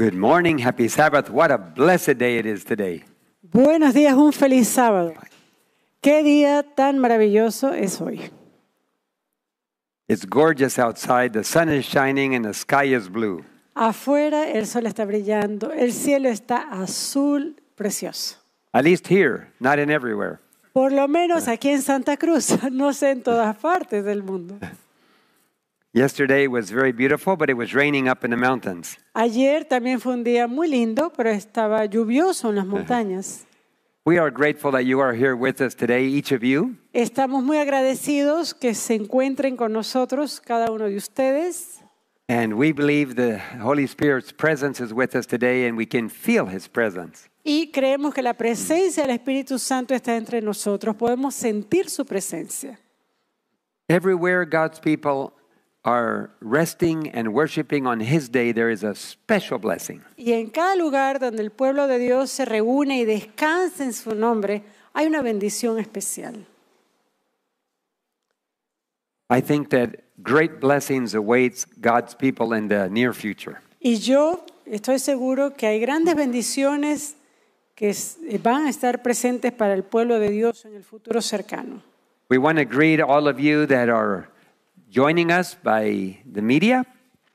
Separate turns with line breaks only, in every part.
Good morning, happy Sabbath. What a blessed day it is today.
Buenos días, un feliz sábado. Qué día tan maravilloso es hoy.
It's gorgeous outside. The sun is shining and the sky is blue.
Afuera el sol está brillando, el cielo está azul precioso.
At least here, not in everywhere.
Por lo menos aquí en Santa Cruz, no en todas partes del mundo.
Yesterday was very beautiful, but it was raining up in the mountains.
Ayer también fue un día muy lindo, pero estaba lluvioso en las montañas.
We are grateful that you are here with us today, each of you.
Estamos muy agradecidos que se encuentren con nosotros cada uno de ustedes.
And we believe the Holy Spirit's presence is with us today and we can feel his presence.
Y creemos que la presencia del Espíritu Santo está entre nosotros. Podemos sentir su presencia.
Everywhere God's people are resting and worshiping on his day, there is a special blessing.
Y en cada lugar donde el pueblo de Dios se reúne y descansa en su nombre, hay una bendición especial.
I think that great blessings awaits God's people in the near future.
Y yo estoy seguro que hay grandes bendiciones que eh, van a estar presentes para el pueblo de Dios en el futuro cercano.
We want to greet all of you that are joining us by the media.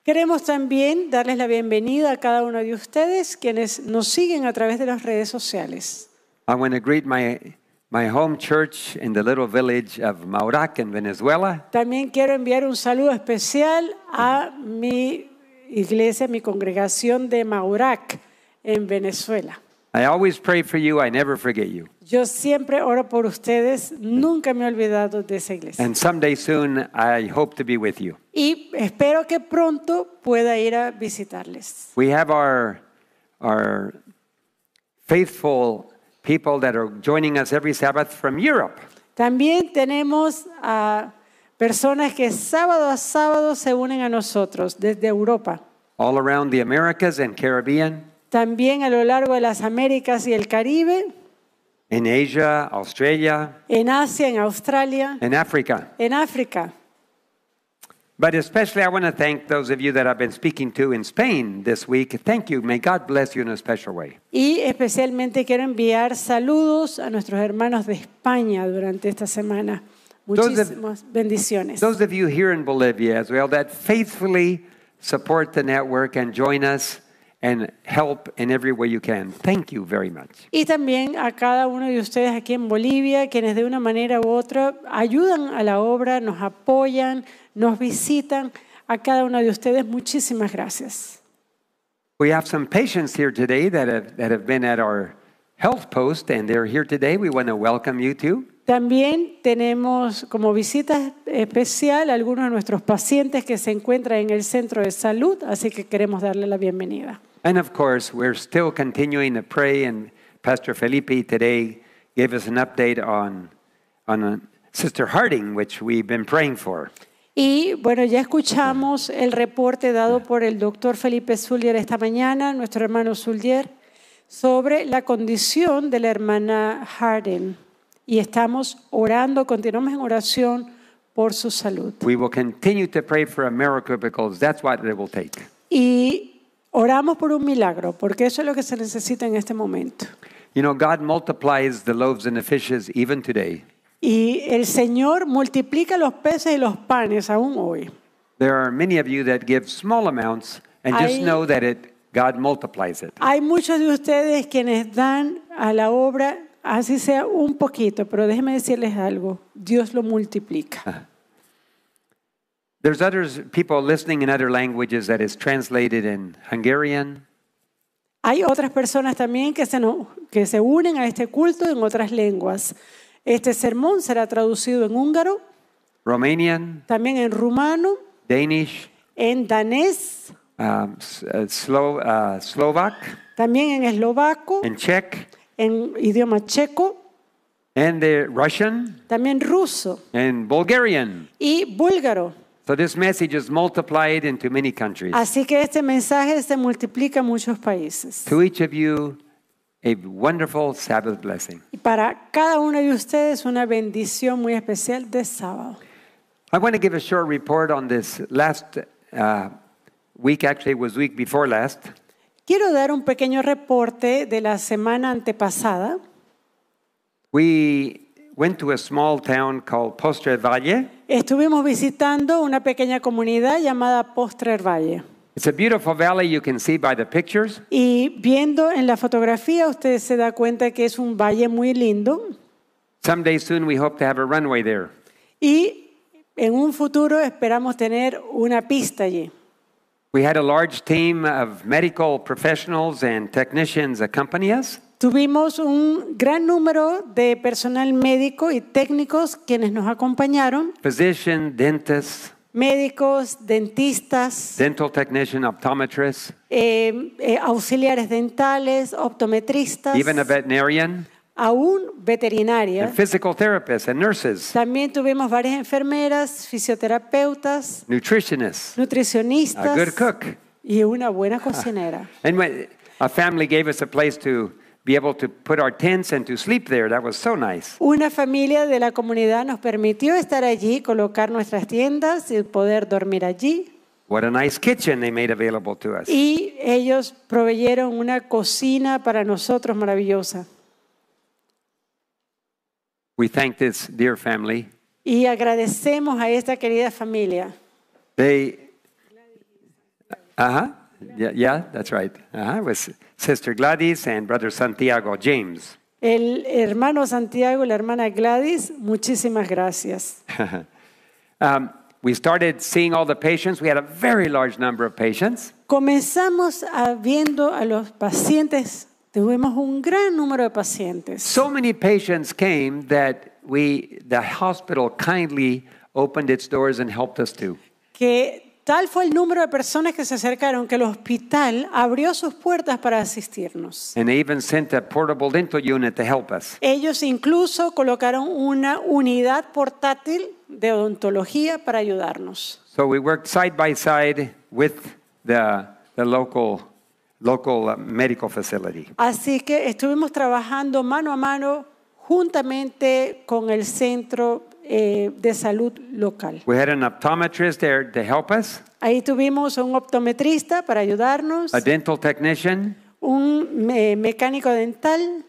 Queremos también darles la bienvenida a cada uno de ustedes quienes nos siguen a través de las redes sociales.
I Venezuela.
También quiero enviar un saludo especial a mi iglesia, mi congregación de Maurac en Venezuela.
I always pray for you. I never forget you.
Yo siempre oro por ustedes. Nunca me he olvidado de esa iglesia.
And someday soon, I hope to be with you.
Y espero que pronto pueda ir a visitarles.
We have our, our faithful people that are joining us every Sabbath from Europe.
También tenemos a personas que sábado a sábado se unen a nosotros desde Europa.
All around the Americas and Caribbean.
También a lo largo de las Américas y el Caribe.
en Asia, Australia.
En Asia, en Australia.
en África
En África.
But especially, I want to thank those of you that I've been speaking to in Spain this week. Thank you. May God bless you in a special way.
Y especialmente quiero enviar saludos a nuestros hermanos de España durante esta semana. Muchísimas bendiciones.
Those of you here in Bolivia as well that faithfully support the network and join us help
Y también a cada uno de ustedes aquí en Bolivia, quienes de una manera u otra ayudan a la obra, nos apoyan, nos visitan. A cada uno de ustedes, muchísimas gracias.
We have some patients here today that have, that have been at our health post and they're here today. We want to welcome you too.
También tenemos como visita especial algunos de nuestros pacientes que se encuentran en el centro de salud, así que queremos darle la bienvenida.
And of course, we're still continuing to pray, and Pastor Felipe today gave us an update on, on uh, Sister Harding, which we've been praying for.
Y bueno, ya escuchamos el reporte dado por el doctor Felipe Zulier esta mañana, nuestro hermano Zulier, sobre la condición de la hermana Harding. Y estamos orando, continuamos en oración por su salud.
We will continue to pray for a miracle because that's what it will take.
Y Oramos por un milagro, porque eso es lo que se necesita en este momento. Y el Señor multiplica los peces y los panes aún hoy. Hay muchos de ustedes quienes dan a la obra, así sea un poquito, pero déjenme decirles algo, Dios lo multiplica.
There's others people listening in other languages that is translated in Hungarian.
Hay otras personas también que se, no, que se unen a este culto en otras lenguas. Este sermón será traducido en húngaro,
Romanian,
también en rumano, Danish, en danés, um,
uh, Slo uh, Slovak, también en eslovaco, en Czech, en
idioma checo,
and the Russian, también ruso, and Bulgarian,
y búlgaro.
So this message is multiplied into many countries.
Así que este mensaje se multiplica en muchos países.
To each of you, a wonderful Sabbath blessing. Y
para cada uno de ustedes una bendición muy especial de sábado.
I want to give a short report on this last uh, week. Actually, it was week before last.
Quiero dar un pequeño reporte de la semana antepasada.
We went to a small town called Postre Valle.
Estuvimos visitando una pequeña comunidad llamada Postre Valle.
It's a beautiful valley you can see by the pictures.
Y viendo en la fotografía usted se da cuenta que es un valle muy lindo.
Someday soon we hope to have a runway there.
Y en un futuro esperamos tener una pista allí.
We had a large team of medical professionals and technicians accompany us.
Tuvimos un gran número de personal médico y técnicos quienes nos acompañaron.
Physician,
médicos, dentistas, dental eh, eh, auxiliares dentales, optometristas, even
veterinarian,
aún veterinaria
physical and nurses,
también tuvimos varias enfermeras, fisioterapeutas, nutricionistas, y una buena cocinera.
a family gave us a place to able to put our tents and to sleep there. That was so nice.
Una familia de la comunidad nos permitió estar allí, colocar nuestras tiendas y poder dormir allí.
What a nice kitchen they made available to us.
Y ellos proveyeron una cocina para nosotros maravillosa.
We thank this dear family.
Y agradecemos a esta querida familia.
Ajá. Yeah, yeah that's right. Uh -huh. It was Sister Gladys and Brother Santiago James.
El hermano Santiago la hermana Gladys, muchísimas gracias.
um, we started seeing all the patients. We had a very large number of patients.
Comenzamos a viendo a los pacientes. Tuvimos un gran número de pacientes.
So many patients came that we the hospital kindly opened its doors and helped us too.
Que Tal fue el número de personas que se acercaron que el hospital abrió sus puertas para asistirnos.
Ellos
incluso colocaron una unidad portátil de odontología para ayudarnos. Así que estuvimos trabajando mano a mano juntamente con el centro eh, de salud local.
We had an optometrist there to help us,
Ahí tuvimos un optometrista para ayudarnos,
a dental technician.
un mecánico dental,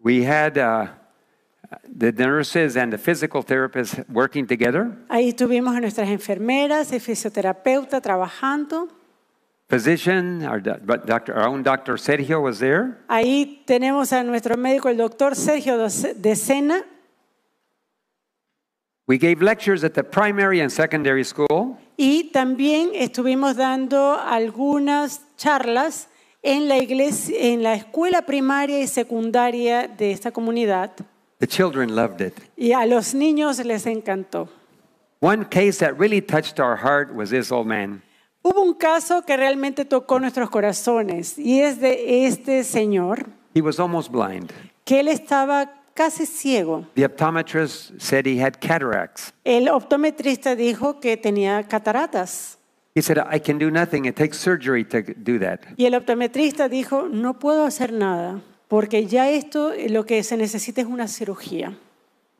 We had uh, the nurses and the physical therapists working together.
ahí tuvimos a nuestras enfermeras y fisioterapeuta trabajando,
Physician, our doc- doctor, our own Dr. Sergio was there.
ahí tenemos a nuestro médico, el doctor Sergio Decena. de Sena, y también estuvimos dando algunas charlas en la iglesia, en la escuela primaria y secundaria de esta comunidad.
The children loved it.
Y a los niños les encantó.
One case that really touched our heart was this old man.
Hubo un caso que realmente tocó nuestros corazones y es de este señor.
He was almost blind.
Que él estaba casi ciego.
The optometrist said he had cataracts.
El optometrista dijo que tenía cataratas.
He said, I can do nothing. It takes surgery to do that.
Y el optometrista dijo, no puedo hacer nada, porque ya esto lo que se necesita es una cirugía.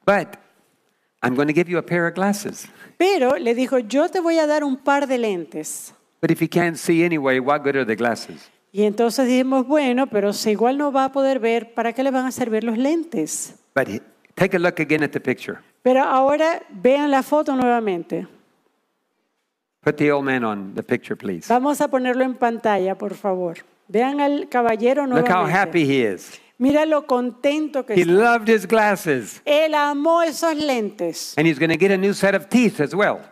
But I'm going to give you a pair
of glasses. Pero le dijo, yo te voy a dar un par de lentes.
But if you can't see anyway, what good are the glasses?
Y entonces dijimos, bueno, pero si igual no va a poder ver, ¿para qué le van a servir los
lentes?
Pero ahora vean la foto nuevamente.
Put on the picture, please.
Vamos a ponerlo en pantalla, por favor. Vean al caballero Look how happy he is. Mira lo contento que He está.
loved his glasses.
Él amó esos lentes.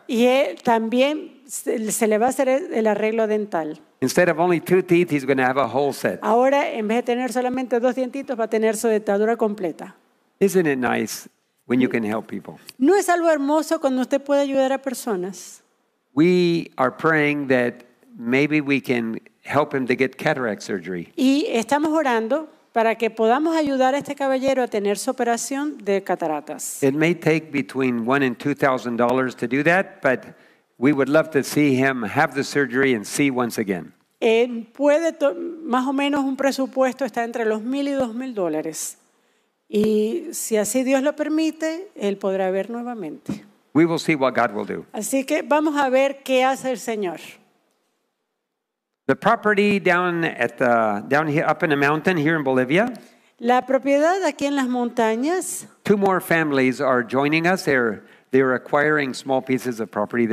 Y él también se, le va a hacer el arreglo dental.
Instead of only two teeth, he's going to have a whole set.
Ahora, en vez de tener solamente dos dientitos, va a tener su dentadura completa.
Isn't it nice when you can help people?
¿No es algo hermoso cuando usted puede ayudar a personas?
We are praying that maybe we can help him to get cataract surgery.
Y estamos orando para que podamos ayudar a este caballero a tener su operación de cataratas.
It may take between one and two thousand dollars to do that, but We would love to see him have the surgery and see once again.
Eh, puede más o menos un presupuesto está entre los mil y dos mil dólares. Y si así Dios lo permite, él podrá ver nuevamente.
We will see what God will do.
Así que vamos a ver qué hace el Señor.
The property down at the down here up in the mountain here in Bolivia.
La propiedad aquí en las montañas.
Two more families are joining us. They're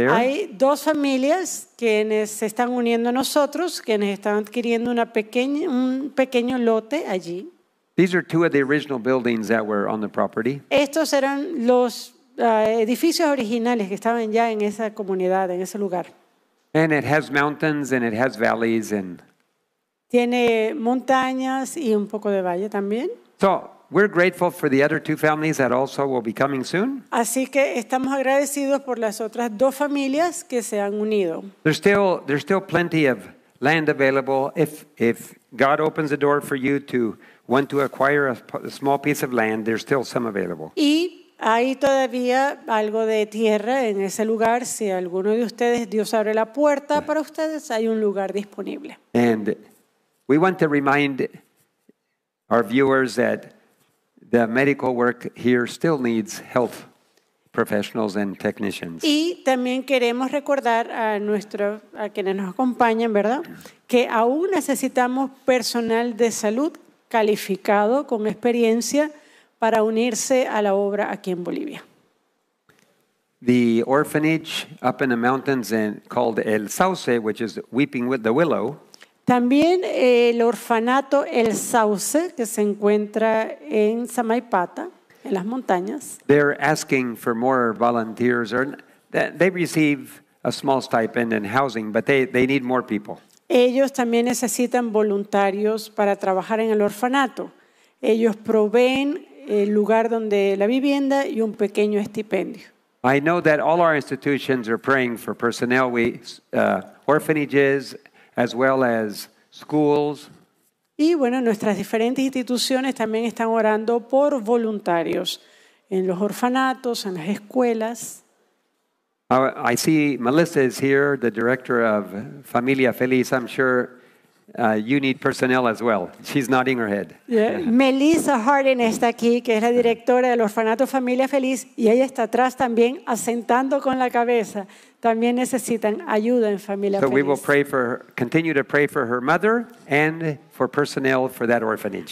Hay
dos familias quienes se están uniendo a nosotros, quienes están adquiriendo una pequeña, un pequeño lote allí.
These are two of the original buildings that were on the property.
Estos eran los ah, edificios originales que estaban ya en esa comunidad, en ese lugar.
And it has mountains and it has valleys and
Tiene montañas y un poco de valle también.
We're grateful for the other two families that also will be coming soon.
Así que estamos agradecidos por las otras dos familias que se han unido.
There's still there's still plenty of land available if if God opens the door for you to want to acquire a, a small piece of land, there's still some available.
Y Hay todavía algo de tierra en ese lugar. Si alguno de ustedes, Dios abre la puerta para ustedes, hay un lugar disponible.
And we want to remind our viewers that the medical work here still needs health professionals and technicians.
Y también queremos recordar a nuestro, a quienes nos acompañan, ¿verdad? Que aún necesitamos personal de salud calificado con experiencia para unirse a la obra aquí en Bolivia.
The orphanage up in the mountains and called El Sauce, which is weeping with the willow.
También eh, el orfanato El Sauce, que se encuentra en Samaipata, en las montañas.
They're asking for more volunteers. Or they receive a small stipend and housing, but they, they need more people.
Ellos también necesitan voluntarios para trabajar en el orfanato. Ellos proveen el lugar donde la vivienda y un pequeño estipendio.
I know that all our institutions are praying for personnel, we, uh, orphanages,
y bueno, nuestras diferentes instituciones también están orando por voluntarios en los orfanatos, en las escuelas.
Uh, I see Melissa is here, the director of Familia Feliz. I'm sure uh, you need personnel as well. She's nodding her head.
Melissa Hardin está aquí, que es la directora del orfanato Familia Feliz, y ella está atrás también asentando con la cabeza también necesitan ayuda en familia feliz.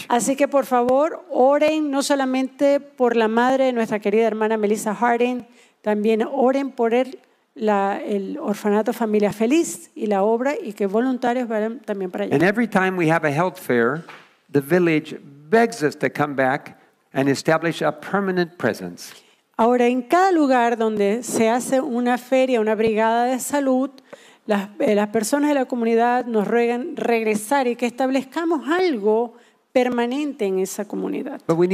Así que por favor, oren no solamente por la madre de nuestra querida hermana Melissa Harding, también oren por el, el orfanato Familia Feliz y la obra y que voluntarios vayan también para allá.
village come and a permanent
Ahora, en cada lugar donde se hace una feria, una brigada de salud, eh, las, personas de la comunidad nos ruegan regresar y que establezcamos algo permanente en esa comunidad.
we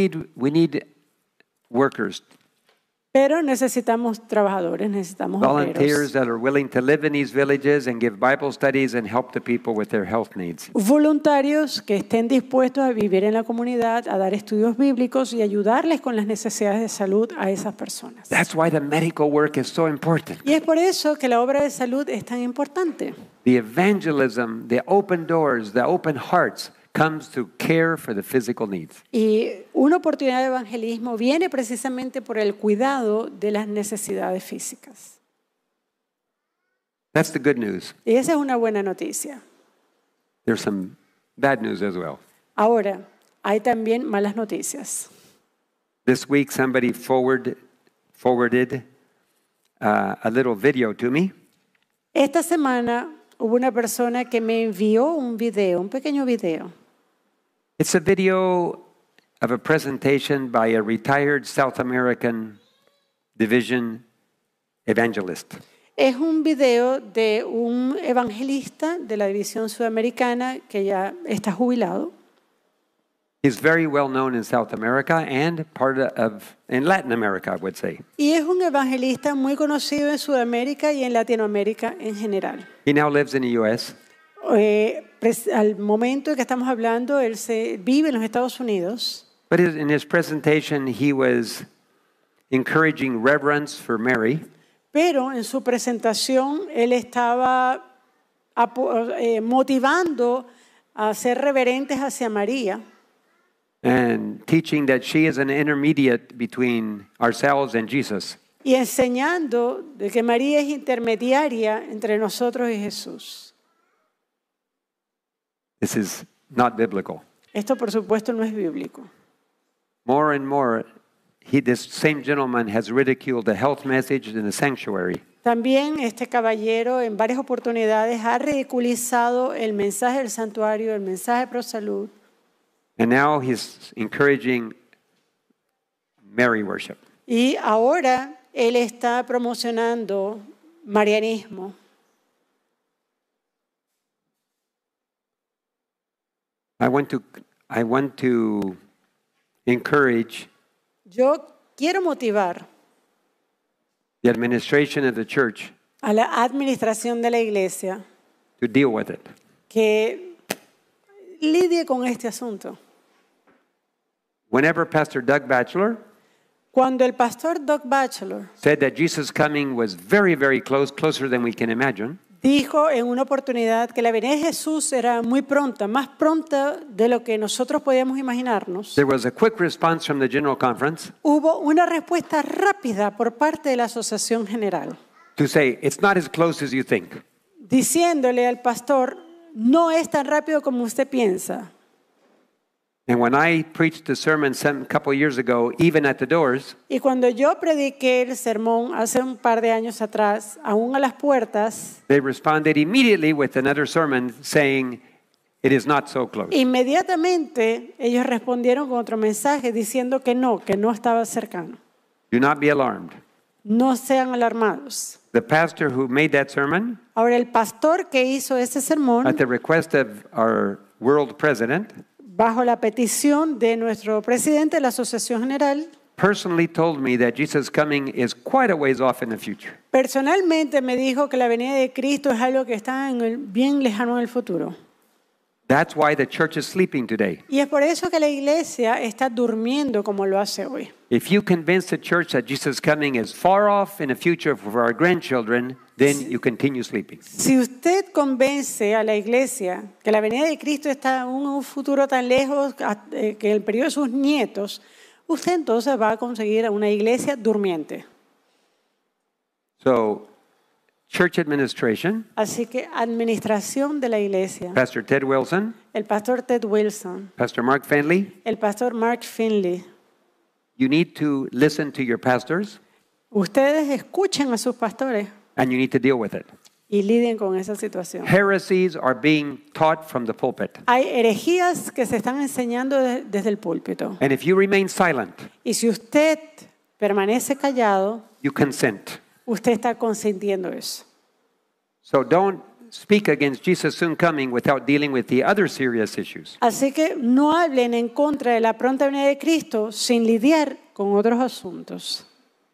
need workers
pero necesitamos trabajadores, necesitamos Voluntarios que estén dispuestos a vivir en la comunidad, a dar estudios bíblicos y ayudarles con las necesidades de salud a esas personas. Y es por eso que la obra de salud es tan importante.
The evangelism, the open doors, the open hearts
y una oportunidad de evangelismo viene precisamente por el cuidado de las necesidades físicas.
That's the good news.
Y esa es una buena noticia.
There's some bad news as well.
Ahora, hay también malas noticias.
This week somebody forwarded uh, a little video to me.
Esta semana hubo una persona que me envió un video, un pequeño video.
It's a video of a presentation by a retired South American division evangelist.
Es un video de un evangelista de la división sudamericana que ya está jubilado.
He's very well known in South America and part of in Latin America, I would say.
Y es un evangelista muy conocido en Sudamérica y en Latinoamérica en general.
He now lives in the US.
Eh, al momento que estamos hablando, él vive en los Estados Unidos. Pero en su presentación, él estaba eh, motivando a ser reverentes hacia María. Y enseñando de que María es intermediaria entre nosotros y Jesús.
This is not biblical.
Esto por supuesto no es bíblico.
More and more, he, this same gentleman has ridiculed the health message in the sanctuary.
También este caballero en varias oportunidades ha ridiculizado el mensaje del santuario, el mensaje pro salud.
And now he's encouraging Mary worship.
Y ahora él está promocionando marianismo.
I want to, I want to encourage
Yo quiero motivar
the administration of the church
a la administración de la iglesia
to deal with it.
que lidie con este asunto.
Whenever Pastor Doug Batchelor
Cuando el pastor Doug Batchelor
said that Jesus coming was very very close, closer than we can imagine,
dijo en una oportunidad que la venida de Jesús era muy pronta, más pronta de lo que nosotros podíamos imaginarnos.
Hubo
una respuesta rápida por parte de la Asociación General, diciéndole al pastor, no es tan rápido como usted piensa.
And when I preached the sermon some couple years ago, even at the doors,
Y cuando yo prediqué el sermón hace un par de años atrás, aún a las puertas,
they responded immediately with another sermon saying, "It is not so close."
inmediatamente ellos respondieron con otro mensaje diciendo que no, que no estaba cercano.
Do not be alarmed.
No sean alarmados.
The pastor who made that sermon,
Ahora, el pastor que hizo ese sermón, at the
request of our world president,
bajo la petición de nuestro presidente de la Asociación General, personalmente me dijo que la venida de Cristo es algo que está en el- bien lejano en el futuro. Y es por eso que la iglesia está durmiendo como lo hace hoy.
If you convince the church that Jesus coming is far off in future our grandchildren, si
usted convence a la iglesia que la venida de Cristo está en un futuro tan lejos ah, eh, que el periodo de sus nietos, usted entonces va a conseguir una iglesia durmiente.
So, church administration.
Así que administración de la iglesia.
Pastor Ted Wilson.
El pastor Ted Wilson.
Pastor Mark Finley.
El pastor Mark Finley. Ustedes escuchen a sus pastores.
and you need to deal with it.
Y liden con esa situación.
Heresies are being taught from the pulpit.
Hay herejías que se están enseñando de- desde el púlpito.
And if you remain silent,
Y si usted permanece callado,
you consent.
usted está consintiendo eso.
So don't speak against Jesus' soon coming without dealing with the other serious issues.
Así que no hablen en contra de la pronta venida de Cristo sin lidiar con otros asuntos.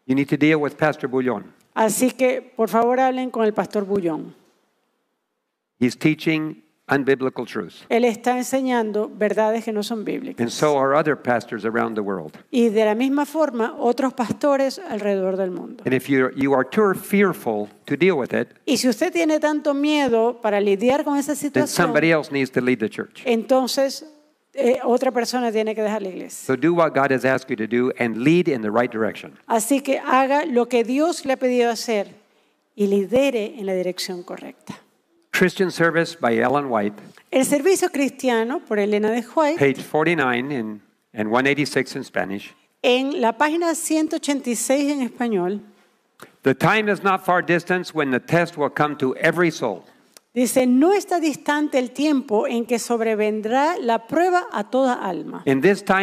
You need to deal with Pastor Bouillon.
Así que, por favor, hablen con el pastor Bullón.
Él
está enseñando verdades que no son bíblicas. Y de la misma forma, otros pastores alrededor del mundo. y si usted tiene tanto miedo para lidiar con esa situación, entonces eh, otra persona tiene que dejar la iglesia. Así que haga lo que Dios le ha pedido hacer y lidere en la dirección correcta.
Christian Service by Ellen White.
El servicio cristiano por Elena de White.
Page 49 in, and 186 in Spanish.
En la página 186 en español.
The time is not far distant when the test will come to every soul.
Dice, no está distante el tiempo en que sobrevendrá la prueba a toda alma. En este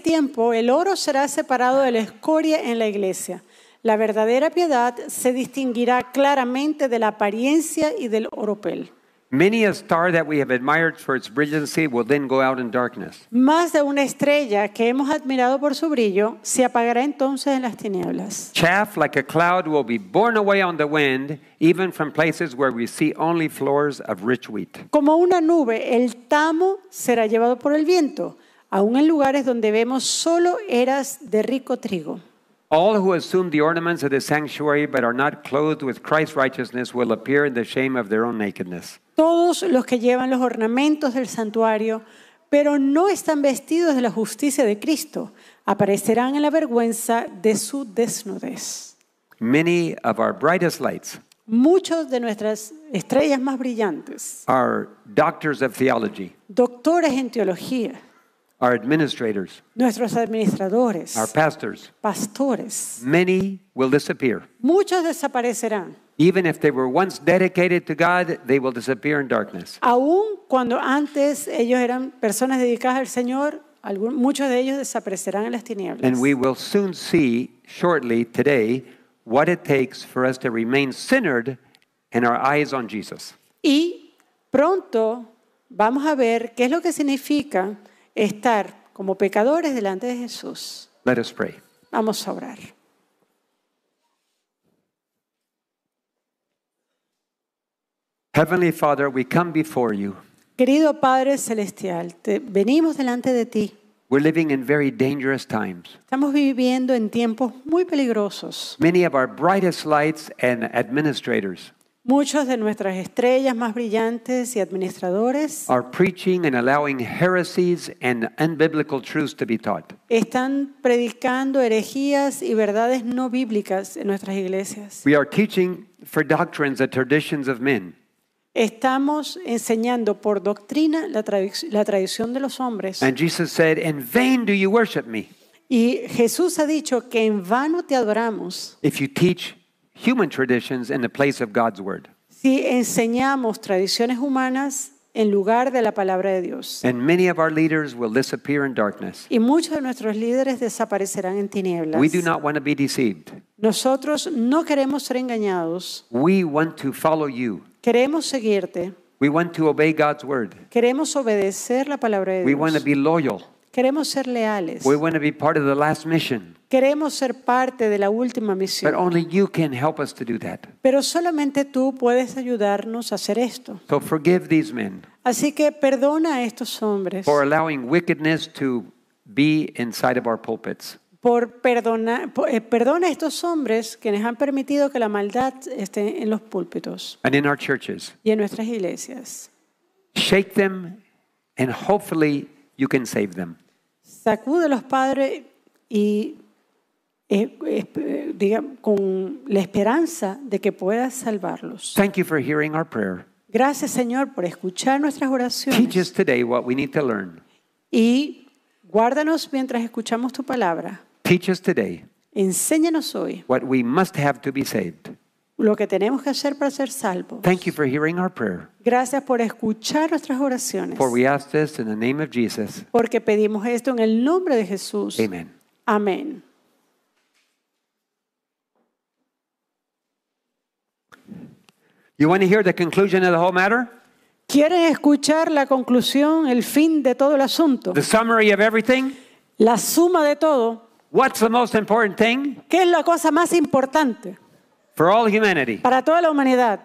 tiempo, el oro será separado de la escoria en la iglesia. La verdadera piedad se distinguirá claramente de la apariencia y del oropel.
Many a star that we have admired for its brilliancy will then go out in darkness.
Más de una estrella que hemos admirado por su brillo se apagará entonces en las tinieblas.
Chaff like a cloud will be borne away on the wind, even from places where we see only floors of rich wheat.
Como una nube, el tamo será llevado por el viento, aun en lugares donde vemos solo eras de rico trigo.
All who assume the ornaments of the sanctuary but are not clothed with Christ's righteousness will appear in the shame of their own nakedness.
Todos los que llevan los ornamentos del santuario pero no están vestidos de la justicia de Cristo, aparecerán en la vergüenza de su desnudez.
Many of our brightest lights
Muchos de nuestras estrellas más brillantes
are doctors of theology.
doctores en teología.
Our administrators.
Nuestros administradores. Our
pastors.
Pastores.
Many will disappear.
Muchos desaparecerán.
Even if they were once dedicated to God, they will disappear in darkness.
Aún cuando antes ellos eran personas dedicadas al Señor, muchos de ellos desaparecerán en las tinieblas. And we
will soon see shortly today what it takes for us to remain centered and our eyes on Jesus.
Y pronto vamos a ver qué es lo que significa estar como pecadores delante de Jesús. Let us pray. Vamos a orar.
Heavenly Father, we come before you.
Querido Padre celestial, venimos delante de ti.
We're living in very dangerous times.
Estamos viviendo en tiempos muy peligrosos.
Many of our brightest lights and administrators
Muchos de nuestras estrellas más brillantes y administradores están predicando herejías y verdades no bíblicas en nuestras iglesias. Estamos enseñando por doctrina la, tradición de los hombres. Y Jesús ha dicho que en vano te adoramos
human traditions in the place of God's word.
Si enseñamos tradiciones humanas en lugar de la palabra de Dios.
And many of our leaders will disappear in darkness.
Y muchos de nuestros líderes desaparecerán en tinieblas. We do
not want to be deceived.
Nosotros no queremos ser engañados.
We want to follow you.
Queremos seguirte.
We want to obey God's word.
Queremos obedecer la palabra de Dios. We want
to be loyal.
Queremos ser leales. We
want to be part of the last mission.
Queremos ser parte de la última misión. But only
you can help us to do that.
Pero solamente tú puedes ayudarnos a hacer esto.
So forgive these men
Así que perdona a estos hombres for
allowing wickedness to be inside of our pulpits.
por perdona eh, perdona a estos hombres quienes han permitido que la maldad esté en los púlpitos
And in our churches,
y en nuestras iglesias.
shake them, and hopefully you can save them.
Sacúdelos, Padre, y eh, eh, con la esperanza de que puedas salvarlos. Gracias, Señor, por escuchar nuestras oraciones. Y guárdanos mientras escuchamos tu palabra. Enséñanos hoy. Lo que tenemos que hacer para ser salvos. Gracias por escuchar nuestras oraciones. Porque pedimos esto en el nombre de Jesús. Amén.
You want to hear the conclusion
of the whole matter? ¿Quieren escuchar la conclusión, el fin de todo el asunto? The summary of everything? La suma de todo. What's the most important thing? ¿Qué es la cosa más importante?
For all humanity.
Para toda la humanidad.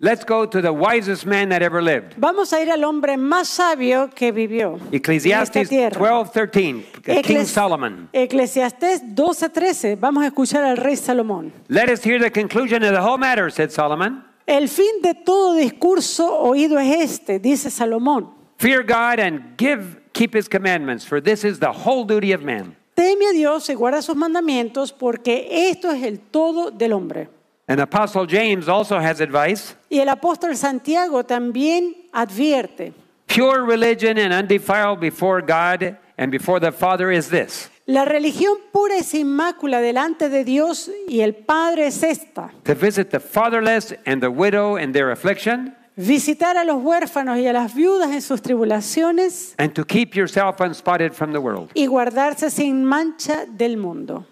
Let's go to the
wisest man that ever lived.
Vamos a ir al hombre más sabio que vivió.
Ecclesiastes 12:13, King Solomon.
Eclesiastes 12:13. Vamos a escuchar al rey Salomón.
Let us hear the conclusion of the whole matter, said Solomon.
El fin de todo discurso oído es este, dice Salomón. Fear God and give, keep his
commandments, for this is the whole duty of man.
Teme a Dios y guarda sus mandamientos, porque esto es el todo del hombre.
And Apostle James also has advice.
Y el apóstol Santiago también advierte.
Pure religion and undefiled before God and before the Father is this.
La religión pura es sin delante de Dios y el Padre es esta.
To visit the fatherless and the widow in their affliction.
Visitar a los huérfanos y a las viudas en sus tribulaciones.
And to keep yourself unspotted from the world.
Y guardarse sin mancha del mundo.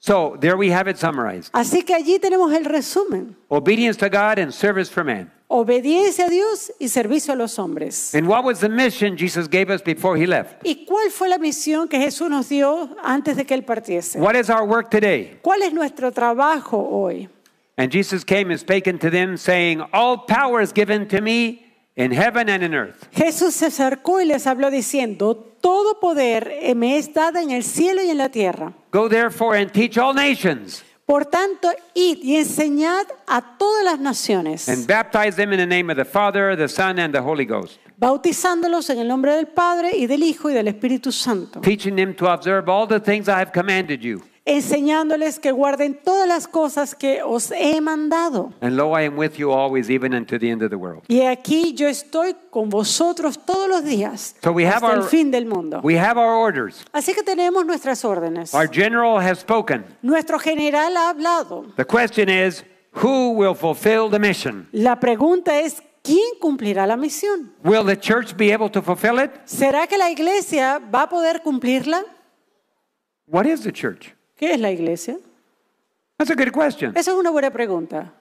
So, there we have it summarized.
Así que allí tenemos el resumen.
Obedience to God and service for man.
Obediencia a Dios y servicio a los hombres.
And what was the mission Jesus gave us before he left?
¿Y cuál fue la misión que Jesús nos dio antes de que él partiese? What
is our work today?
¿Cuál es nuestro trabajo hoy?
And Jesus came and spake unto them saying, "All power is given to me in heaven and in earth."
Jesús se acercó y les habló diciendo, "Todo poder me es dado en el cielo y en la tierra."
Go therefore and teach all nations.
Por tanto, id y enseñad a todas las naciones. And
baptize them in the name of the Father, the Son, and the Holy Ghost.
Bautizándolos en el nombre del Padre y del Hijo y del Espíritu Santo.
Teaching them to observe all the things I have commanded you
enseñándoles que guarden todas las cosas que os he mandado. Y aquí yo estoy con vosotros todos los días hasta el fin del mundo. Así que tenemos nuestras órdenes. Nuestro general ha hablado. La pregunta es ¿Quién cumplirá la misión? ¿Será que la iglesia va a poder cumplirla?
What is the church?
¿Qué es la iglesia?
That's a good question.
Esa es una buena pregunta.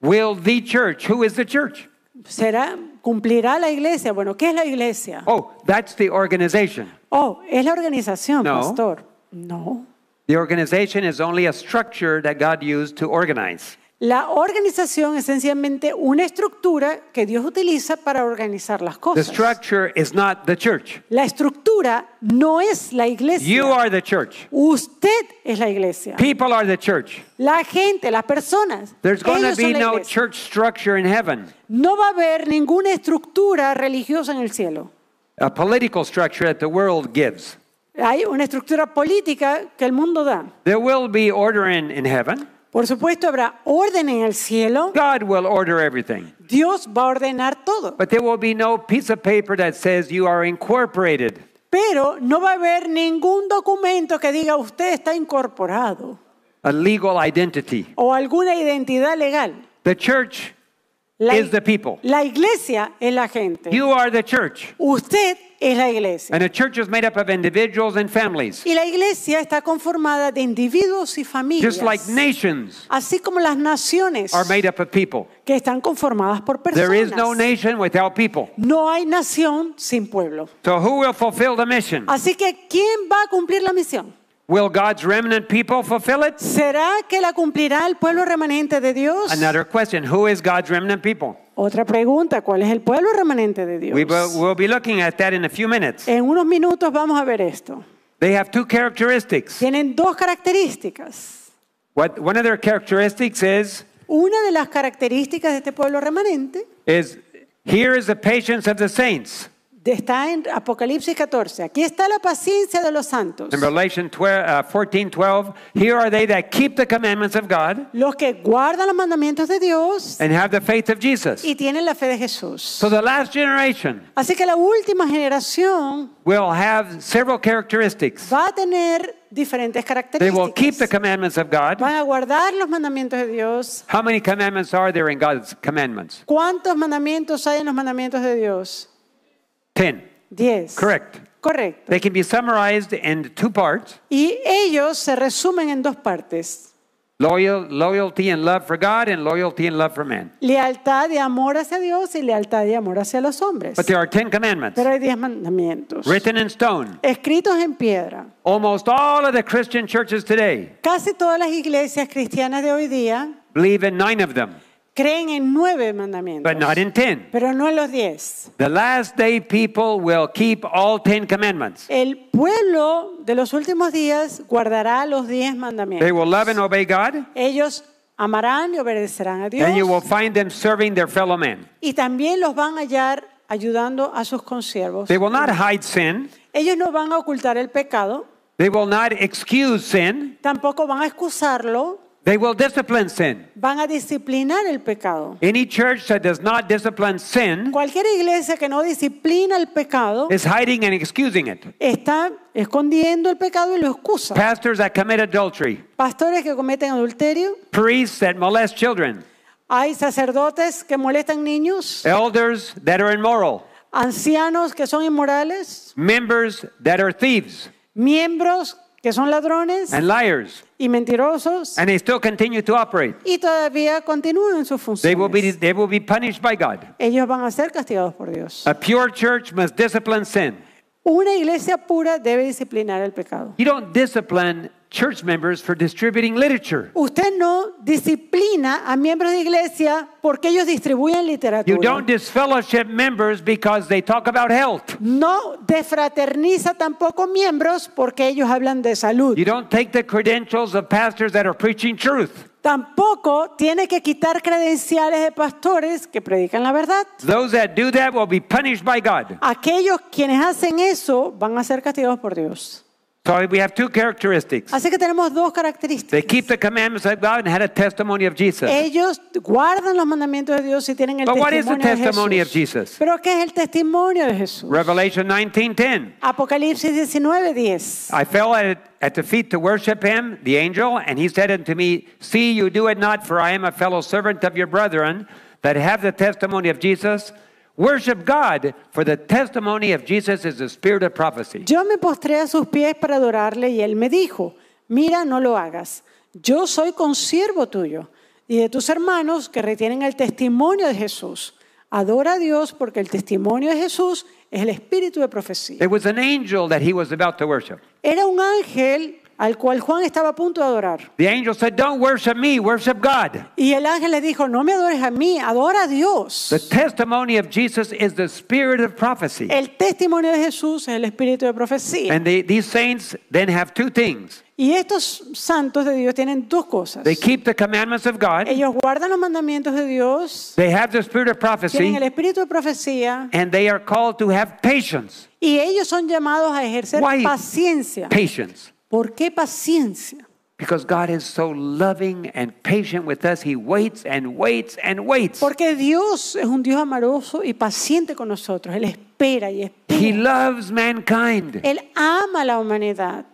Will the church? Who is the church?
¿Será cumplirá la iglesia? Bueno, ¿qué es la iglesia? Oh,
that's the organization.
Oh, es la organización, pastor. No.
The organization is only a structure that God used to organize.
La organización es sencillamente una estructura que Dios utiliza para organizar las cosas. La estructura no es la iglesia. Usted es la iglesia. La gente, las personas. no No va a haber ninguna estructura religiosa en el cielo. Hay una estructura política que el mundo da.
will por supuesto habrá orden en el cielo. Dios
va a ordenar todo. Pero no va a haber ningún documento que diga usted está incorporado. A O alguna identidad legal.
The church
la, iglesia es la gente. Usted es la iglesia. Y la iglesia está conformada de individuos y familias. Así como las naciones. Que están conformadas por personas. no hay nación sin pueblo. Así que ¿quién va a cumplir la misión?
Will God's remnant people fulfill it?
¿Será que la cumplirá el pueblo remanente de Dios?
Another question, who is God's remnant people?
Otra pregunta, ¿cuál es el pueblo remanente de Dios? We will,
we'll be looking at that in a few minutes.
En unos minutos vamos a ver esto.
They have two characteristics.
Tienen dos características.
What, one of their characteristics is
Una de las características de este pueblo remanente
is here is the patience of the saints.
Está en Apocalipsis 14. Aquí está la paciencia de los santos. In
Revelation 12, uh, 14, 12, here are they that keep the commandments of God.
Los que guardan los mandamientos de Dios.
And have the faith of Jesus.
Y tienen la fe de Jesús.
So the last generation.
Así que la última generación.
Will have several characteristics.
Va a tener diferentes características. They
will keep the commandments of God. Van
a guardar los mandamientos de Dios.
How many commandments are there in God's commandments?
¿Cuántos mandamientos hay en los mandamientos de Dios?
Ten. Diez. Correct. Correcto. They can be summarized in two parts.
Y ellos se resumen en dos partes.
Loyal, loyalty and love for God and loyalty and love for man.
Lealtad y amor hacia Dios y lealtad y amor hacia los hombres. But
there are ten commandments. Pero
hay diez mandamientos.
Written in stone.
Escritos en piedra.
Almost all of the Christian churches today.
Casi todas las iglesias cristianas de hoy día.
Believe in nine of them
creen en nueve mandamientos, pero no en los diez.
The last day people will keep all commandments.
El pueblo de los últimos días guardará los diez mandamientos. They
will love and obey God.
Ellos amarán y obedecerán a Dios. And you
will find them serving their fellow men.
Y también los van a hallar ayudando a sus consiervos. They will not hide sin. Ellos no van a ocultar el pecado.
They will not excuse sin.
Tampoco van a excusarlo. Van a disciplinar el pecado. Cualquier iglesia que no disciplina el pecado está escondiendo el pecado y lo excusa. Pastores que cometen adulterio. children. Hay sacerdotes que molestan niños. Ancianos que son inmorales.
Members that are
thieves. Miembros que son ladrones and liars, y mentirosos
and they still continue to operate.
y todavía continúan sus funciones. They
will be, they will be punished by God.
Ellos van a ser castigados por Dios.
A pure church must discipline sin.
Una iglesia pura debe disciplinar el pecado.
You don't discipline church members for distributing literature.
Usted no disciplina a miembros de iglesia porque ellos distribuyen literatura. You don't
disfellowship members because they talk about health.
No desfraterniza tampoco miembros porque ellos hablan de salud. You don't
take the credentials of pastors that are preaching truth.
Tampoco tiene que quitar credenciales de pastores que predican la verdad.
Those that do that will be punished by God.
Aquellos quienes hacen eso van a ser castigados por Dios.
So we have two characteristics.
Así que tenemos dos características.
They keep the commandments of God and had a testimony of Jesus.
Ellos guardan los mandamientos de Dios y tienen el testimonio de Jesús. But what is the testimony Of Jesus? Pero qué es el testimonio de Jesús?
Revelation 19:10.
Apocalipsis 19:10.
I fell at at the feet to worship him, the angel, and he said unto me, See, you do it not, for I am a fellow servant of your brethren that have the testimony of Jesus. Worship God, for the testimony of Jesus is the spirit of prophecy.
Yo me postré a sus pies para adorarle y él me dijo, mira, no lo hagas. Yo soy consiervo tuyo y de tus hermanos que retienen el testimonio de Jesús. Adora a Dios porque el testimonio de Jesús es el espíritu de profecía.
It was an angel that he was about to worship.
Era un ángel al cual Juan estaba a punto de adorar. Y el ángel le dijo, "No me adores a mí, adora a Dios."
El testimonio de Jesús es el espíritu
de profecía. Y estos santos de Dios tienen dos cosas.
Ellos
guardan los mandamientos de Dios.
Tienen el
espíritu de profecía. Y ellos son llamados a ejercer paciencia. ¿Por qué paciencia?
Because God is so loving and patient with us, He waits and waits and
waits. Porque Dios es un Dios amoroso y paciente con nosotros. Él espera y espera.
He loves mankind.
Él ama a la humanidad.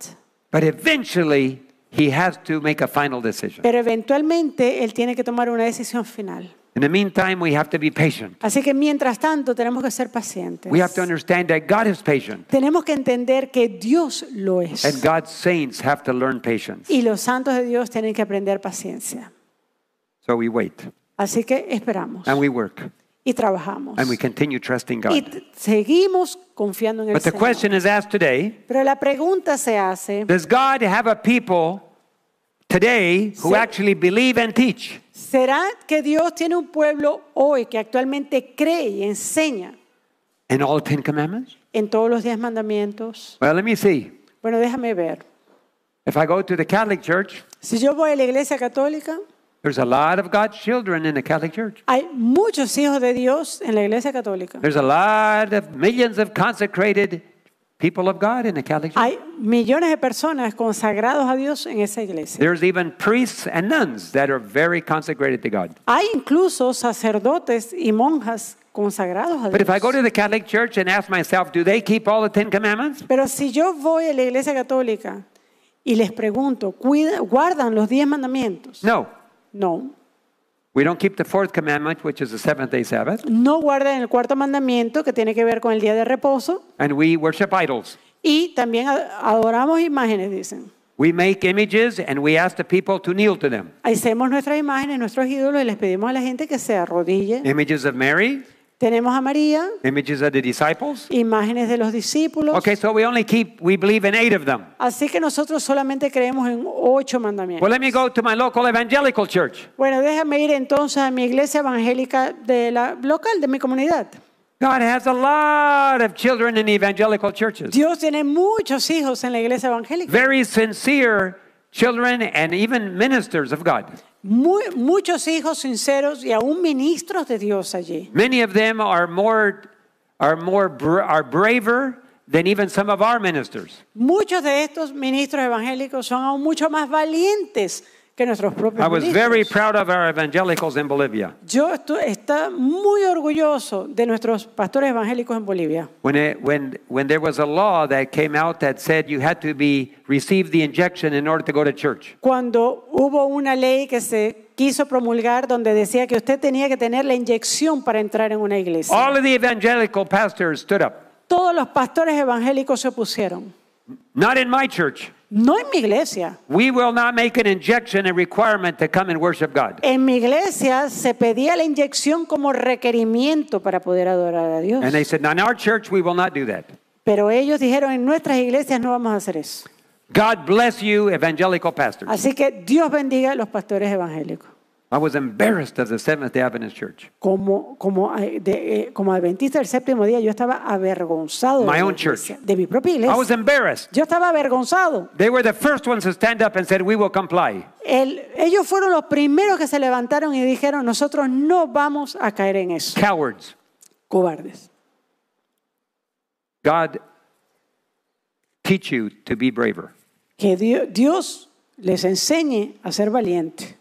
But eventually, He has to make a final decision.
Pero eventualmente él tiene que tomar una decisión final.
In the meantime, we have to be patient.
Así que mientras tanto tenemos que ser pacientes. We have
to understand that God is patient.
Tenemos que entender que Dios lo es. And
God's saints have to learn patience.
Y los santos de Dios tienen que aprender paciencia. So we wait. Así que esperamos.
And we work.
Y trabajamos. And
we continue trusting God. Y
seguimos confiando en el But the Señor.
question is asked today.
Pero la pregunta se hace.
Does God have a people today who actually believe and teach?
¿Será que Dios tiene un pueblo hoy que actualmente cree y enseña
in all Ten Commandments?
en todos los diez mandamientos?
Well, let me see.
Bueno, déjame ver.
If I go to the Catholic Church,
Si yo voy a la iglesia católica,
there's a lot of God's children in the Catholic Church.
hay muchos hijos de Dios en la iglesia católica.
There's a lot of millions of consecrated People of God in the Catholic
Church. Hay millones de personas consagrados a Dios en esa iglesia.
There's even priests and nuns that are very consecrated to God.
Hay incluso sacerdotes y monjas consagrados a Dios. But if I go
to the Catholic Church and ask myself, do they keep all the Ten Commandments? Pero si yo voy
a la iglesia católica y les pregunto, ¿guardan los diez mandamientos? No. No.
We don't keep the fourth commandment, which is the seventh day Sabbath.
No guardan el cuarto mandamiento que tiene que ver con el día de reposo.
And we worship idols.
Y también adoramos imágenes, dicen.
We make images and we ask the people to kneel to them.
Hacemos nuestras imágenes, nuestros ídolos y les pedimos a la gente que se arrodille.
Images of Mary.
Tenemos a María.
Images of the disciples.
Imágenes de los discípulos. Okay,
so we only keep we believe in eight of them.
Así que nosotros solamente creemos en ocho mandamientos. Well,
let me go to my local evangelical church.
Bueno, déjame ir entonces a mi iglesia evangélica de la local de mi comunidad.
God has a lot of children in the evangelical churches.
Dios tiene muchos hijos en la iglesia evangélica.
Very sincere children and even ministers of God.
muchos hijos sinceros y aún ministros de Dios allí.
Many of them are more are more are braver than even some of our ministers.
Muchos de estos ministros evangélicos son aún mucho más valientes que nuestros propios I was very
proud of our evangelicals in Bolivia.
Yo está muy orgulloso de nuestros pastores evangélicos en Bolivia.
When, it, when, when there was a law that came out that said you had to be receive the injection in order to go to church.
Cuando hubo una ley que se quiso promulgar donde decía que usted tenía que tener la inyección para entrar en una iglesia. All of the evangelical pastors stood up. Todos los pastores evangélicos se opusieron.
Not in my church.
No en mi iglesia.
We will not make an injection a requirement to come and worship God.
En mi iglesia se pedía la inyección como requerimiento para poder adorar a Dios. And they
said, in our church we will not do that."
Pero ellos dijeron, en nuestras iglesias no vamos a hacer eso.
God bless you, Así
que Dios bendiga a los pastores evangélicos.
I was embarrassed of the Seventh-day Adventist Church.
Como, como, eh, de, eh, como adventista del séptimo día, yo estaba avergonzado My de, own mi church. de mi propia iglesia. I was embarrassed. Yo estaba avergonzado.
They were the first ones to stand up and said, "We will comply."
El, ellos fueron los primeros que se levantaron y dijeron, nosotros no vamos a caer en eso. Cowards. Cobardes.
God teach you to be braver.
Que Dios, Dios les enseñe a ser valiente.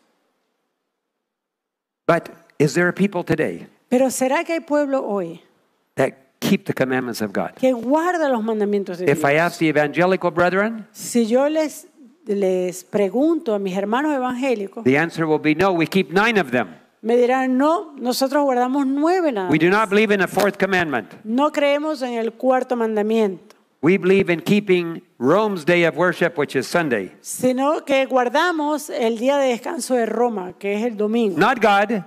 But is there a people today
Pero será que hay pueblo hoy
that keep the commandments of God?
que guarda los mandamientos de If I
ask the evangelical brethren,
Si yo les les pregunto a mis hermanos evangélicos, the
answer will be no, we keep nine of them.
me dirán, no, nosotros guardamos nueve nada. We
do not believe in a fourth commandment.
No creemos en el cuarto mandamiento.
We believe in keeping Rome's day of worship, which is Sunday.
Sino que guardamos el día de descanso de Roma, que es el domingo. Not God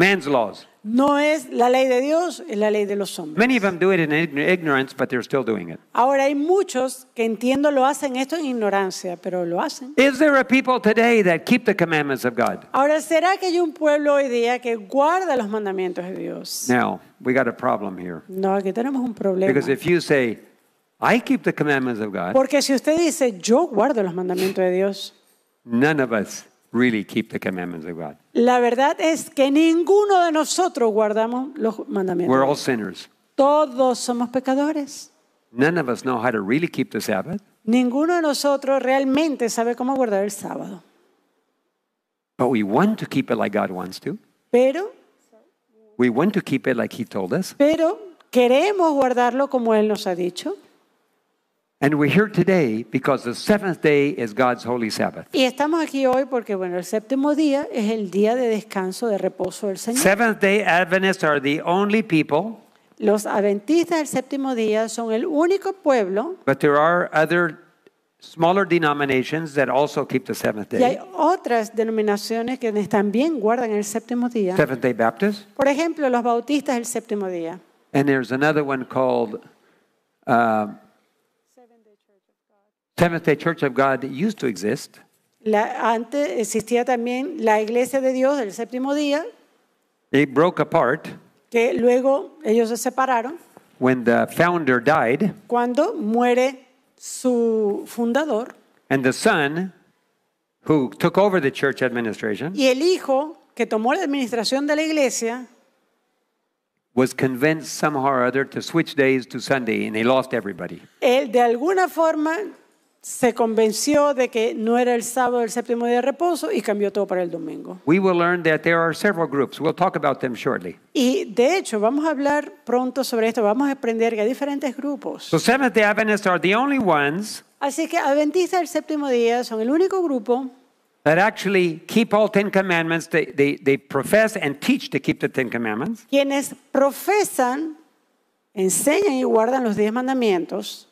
man's laws.
No es la ley de Dios, es la ley de los hombres.
Many of them do it in ignorance, but they're still doing it.
Ahora hay muchos que entiendo lo hacen esto en ignorancia, pero lo hacen.
Is there a people today that keep the commandments of God?
Ahora será que hay un pueblo hoy día que guarda los mandamientos de Dios.
Now, we got a problem here.
No, aquí tenemos un problema. Because
if you say, I keep the commandments of God. Porque
si usted dice, yo guardo los mandamientos de Dios.
None of us really keep the commandments of God.
La verdad es que ninguno de nosotros guardamos los mandamientos. Todos somos pecadores. Ninguno de nosotros realmente sabe cómo guardar el sábado. Pero queremos guardarlo como él nos ha dicho.
And we're here today because the seventh day is God's holy Sabbath.
Y estamos aquí hoy porque bueno, el séptimo día es el día de descanso de reposo del Señor.
Seventh day Adventists are the only people
Los adventistas del séptimo día son el único pueblo.
But there are other smaller denominations that also keep the seventh day. Y hay
otras denominaciones que también guardan el séptimo día. Seventh
day Baptists.
Por ejemplo, los bautistas el séptimo día.
And there's another one called uh, Seventh Day Church of God used to exist.
La, antes existía también la Iglesia de Dios del séptimo día.
It broke apart.
Que luego ellos se separaron.
When the founder died.
Cuando muere su fundador.
And the son who took over the church administration. Y
el hijo que tomó la administración de la iglesia
was convinced somehow or other to switch days to Sunday and he lost everybody.
Él de alguna forma se convenció de que no era el sábado el séptimo día de reposo y cambió todo para el domingo.
We will learn that there are several groups. We'll talk about them shortly.
Y de hecho vamos a hablar pronto sobre esto. Vamos a aprender que hay diferentes grupos.
So Seventh-day Adventists are the only ones
Así que adventistas del séptimo día son el único grupo
that actually keep all Ten Commandments. They, they, they profess and teach to keep the Ten Commandments.
quienes profesan, enseñan y guardan los diez mandamientos.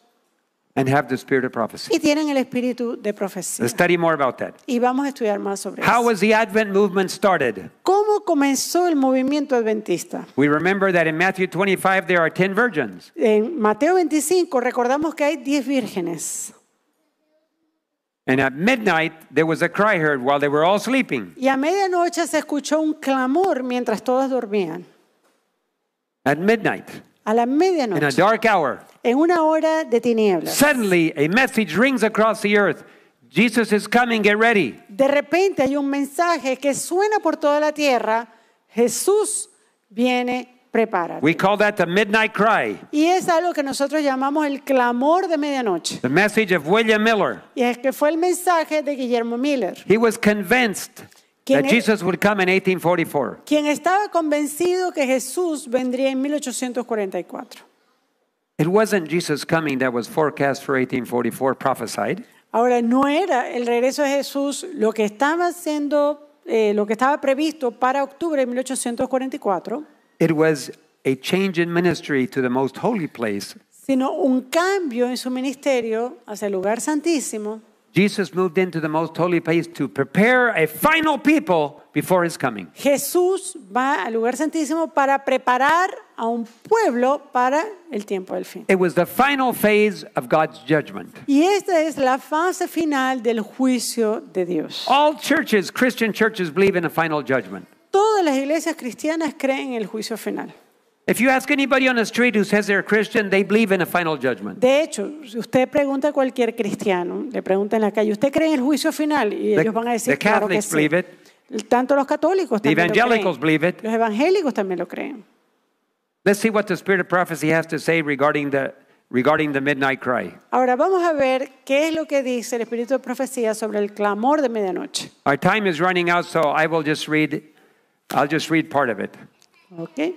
and have the spirit of prophecy.
Y tienen el espíritu de profecía. Let's
study more about that.
Y vamos a estudiar más sobre How
eso. was the Advent movement started?
¿Cómo comenzó el movimiento adventista?
We remember that in Matthew 25 there are 10 virgins.
En Mateo 25 recordamos que hay 10 vírgenes.
And at midnight there was a cry heard while they were all sleeping.
Y a medianoche se escuchó un clamor mientras todas dormían.
At midnight.
a la medianoche, in a
dark hour,
en una hora de tinieblas, suddenly
a message rings across the earth. Jesus is coming, get ready.
De repente hay un mensaje que suena por toda la tierra, Jesús viene, prepárate.
We call that the midnight cry.
Y es algo que nosotros llamamos el clamor de medianoche.
The message of William Miller.
Y es que fue el mensaje de Guillermo Miller.
He was convinced 1844.
Quien estaba convencido que Jesús vendría en 1844. Ahora no era el regreso de Jesús lo que estaba siendo eh, lo que estaba previsto para octubre de 1844. Sino un cambio en su ministerio hacia el lugar santísimo.
Jesus moved into the most holy place to prepare a final people before his coming.
Jesús va al lugar santísimo para preparar a un pueblo para el tiempo del fin.
It was the final phase of God's judgment.
Y esta es la fase final del juicio de Dios.
All churches, Christian churches believe in a final judgment.
Todas las iglesias cristianas creen en el juicio final.
If you ask anybody on the street who says they're a Christian, they believe in a final judgment.
De hecho, si usted pregunta a cualquier cristiano, le pregunta en la calle, ¿usted cree en el juicio final? Y ellos van a decir, claro que sí. It. Tanto los católicos the también lo creen. Believe it. Los evangélicos también lo creen.
Let's see what the spirit of prophecy has to say regarding the regarding the midnight cry.
Ahora vamos a ver qué es lo que dice el espíritu de profecía sobre el clamor de medianoche.
Our time is running out, so I will just read I'll just read part of it.
Okay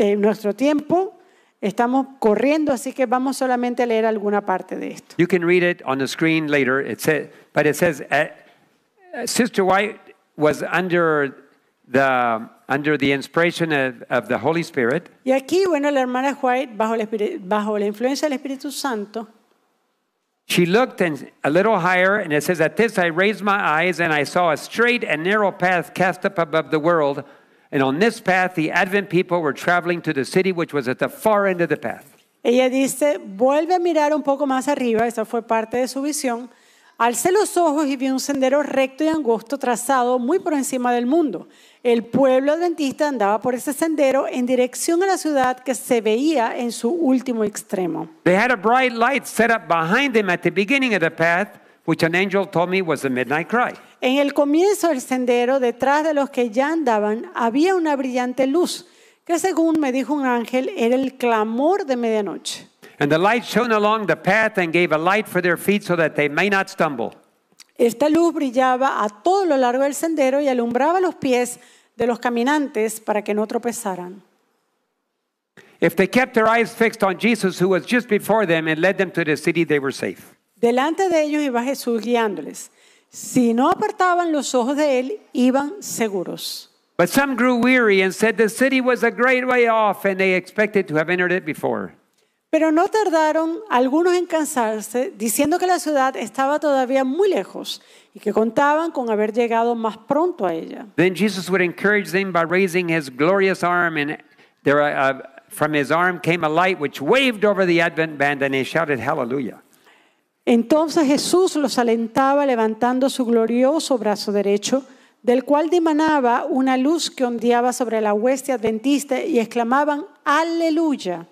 eh, nuestro tiempo. Estamos corriendo, así que vamos solamente a leer alguna parte de esto.
You can read it on the screen later. It says, but it says, uh, Sister White was under the under the inspiration of, of the Holy Spirit.
Y aquí, bueno, la hermana White bajo la, bajo la influencia del Espíritu Santo.
She looked and a little higher, and it says, At this I raised my eyes, and I saw a straight and narrow path cast up above the world and on this path, the Advent people were traveling to the city which was at the far end of the path.
Ella dice, vuelve a mirar un poco más arriba, esa fue parte de su visión. Alcé los ojos y vi un sendero recto y angosto trazado muy por encima del mundo. El pueblo adventista andaba por ese sendero en dirección a la ciudad que se veía en su último extremo.
They had a bright light set up behind them at the beginning of the path, which an angel told me was the midnight cry.
En el comienzo del sendero, detrás de los que ya andaban, había una brillante luz, que según me dijo un ángel era el clamor de medianoche. Esta luz brillaba a todo lo largo del sendero y alumbraba los pies de los caminantes para que no tropezaran. Delante de ellos iba Jesús guiándoles. Si no apartaban los ojos de él, iban seguros.
But some grew weary and said the city was a great way off and they expected to have entered it before.
Pero no tardaron algunos en cansarse, diciendo que la ciudad estaba todavía muy lejos y que contaban con haber llegado más pronto a ella.
Then Jesus would encourage them by raising his glorious arm and uh, from his arm came a light which waved over the advent band and they shouted hallelujah.
Entonces Jesús los alentaba levantando su glorioso brazo derecho, del cual dimanaba una luz que ondeaba sobre la hueste adventista y exclamaban, aleluya.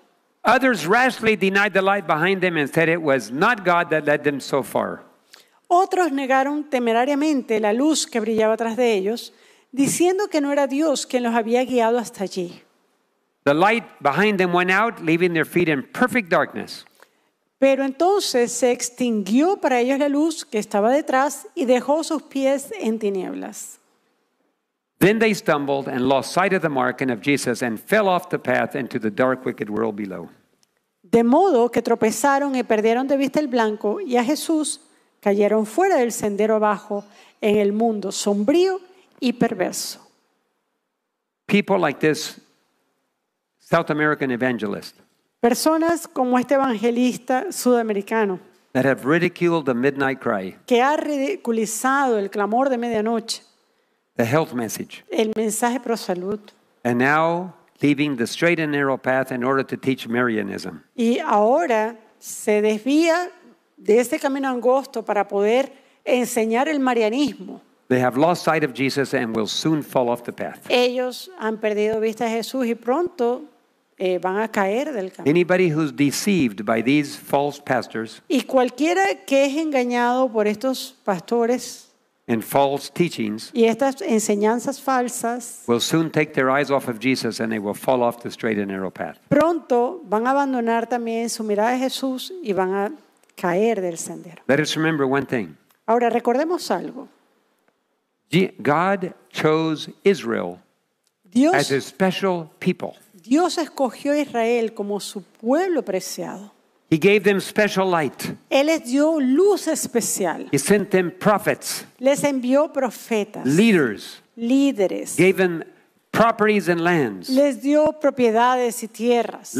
Others rashly denied the light behind them and said it was not God that led them so far.
Otros negaron temerariamente la luz que brillaba tras de ellos, diciendo que no era Dios quien los había guiado hasta allí.
The light behind them went out, leaving their feet in perfect darkness.
Pero entonces se extinguió para ellos la luz que estaba detrás y dejó sus pies en tinieblas.
Then they stumbled and lost sight of the mark and of Jesus and fell off the path into the dark wicked world below.
De modo que tropezaron y perdieron de vista el blanco y a Jesús cayeron fuera del sendero bajo en el mundo sombrío y perverso.
People like this South American evangelist
Personas como este evangelista sudamericano que ha ridiculizado el clamor de medianoche, el mensaje pro salud, Y ahora se desvía de este camino angosto para poder enseñar el marianismo. Ellos han perdido vista de Jesús y pronto eh, van a caer del Y cualquiera que es engañado por estos pastores
y
estas enseñanzas falsas,
will soon take their eyes off of Jesus and they will fall off the straight and narrow path.
pronto van a abandonar también su mirada de Jesús y van a caer del sendero. Ahora, recordemos algo.
Dios God chose Israel as his special people.
Dios escogió a Israel como su pueblo preciado.
Él
les dio luz especial. Les envió profetas.
Líderes.
Les dio propiedades y tierras.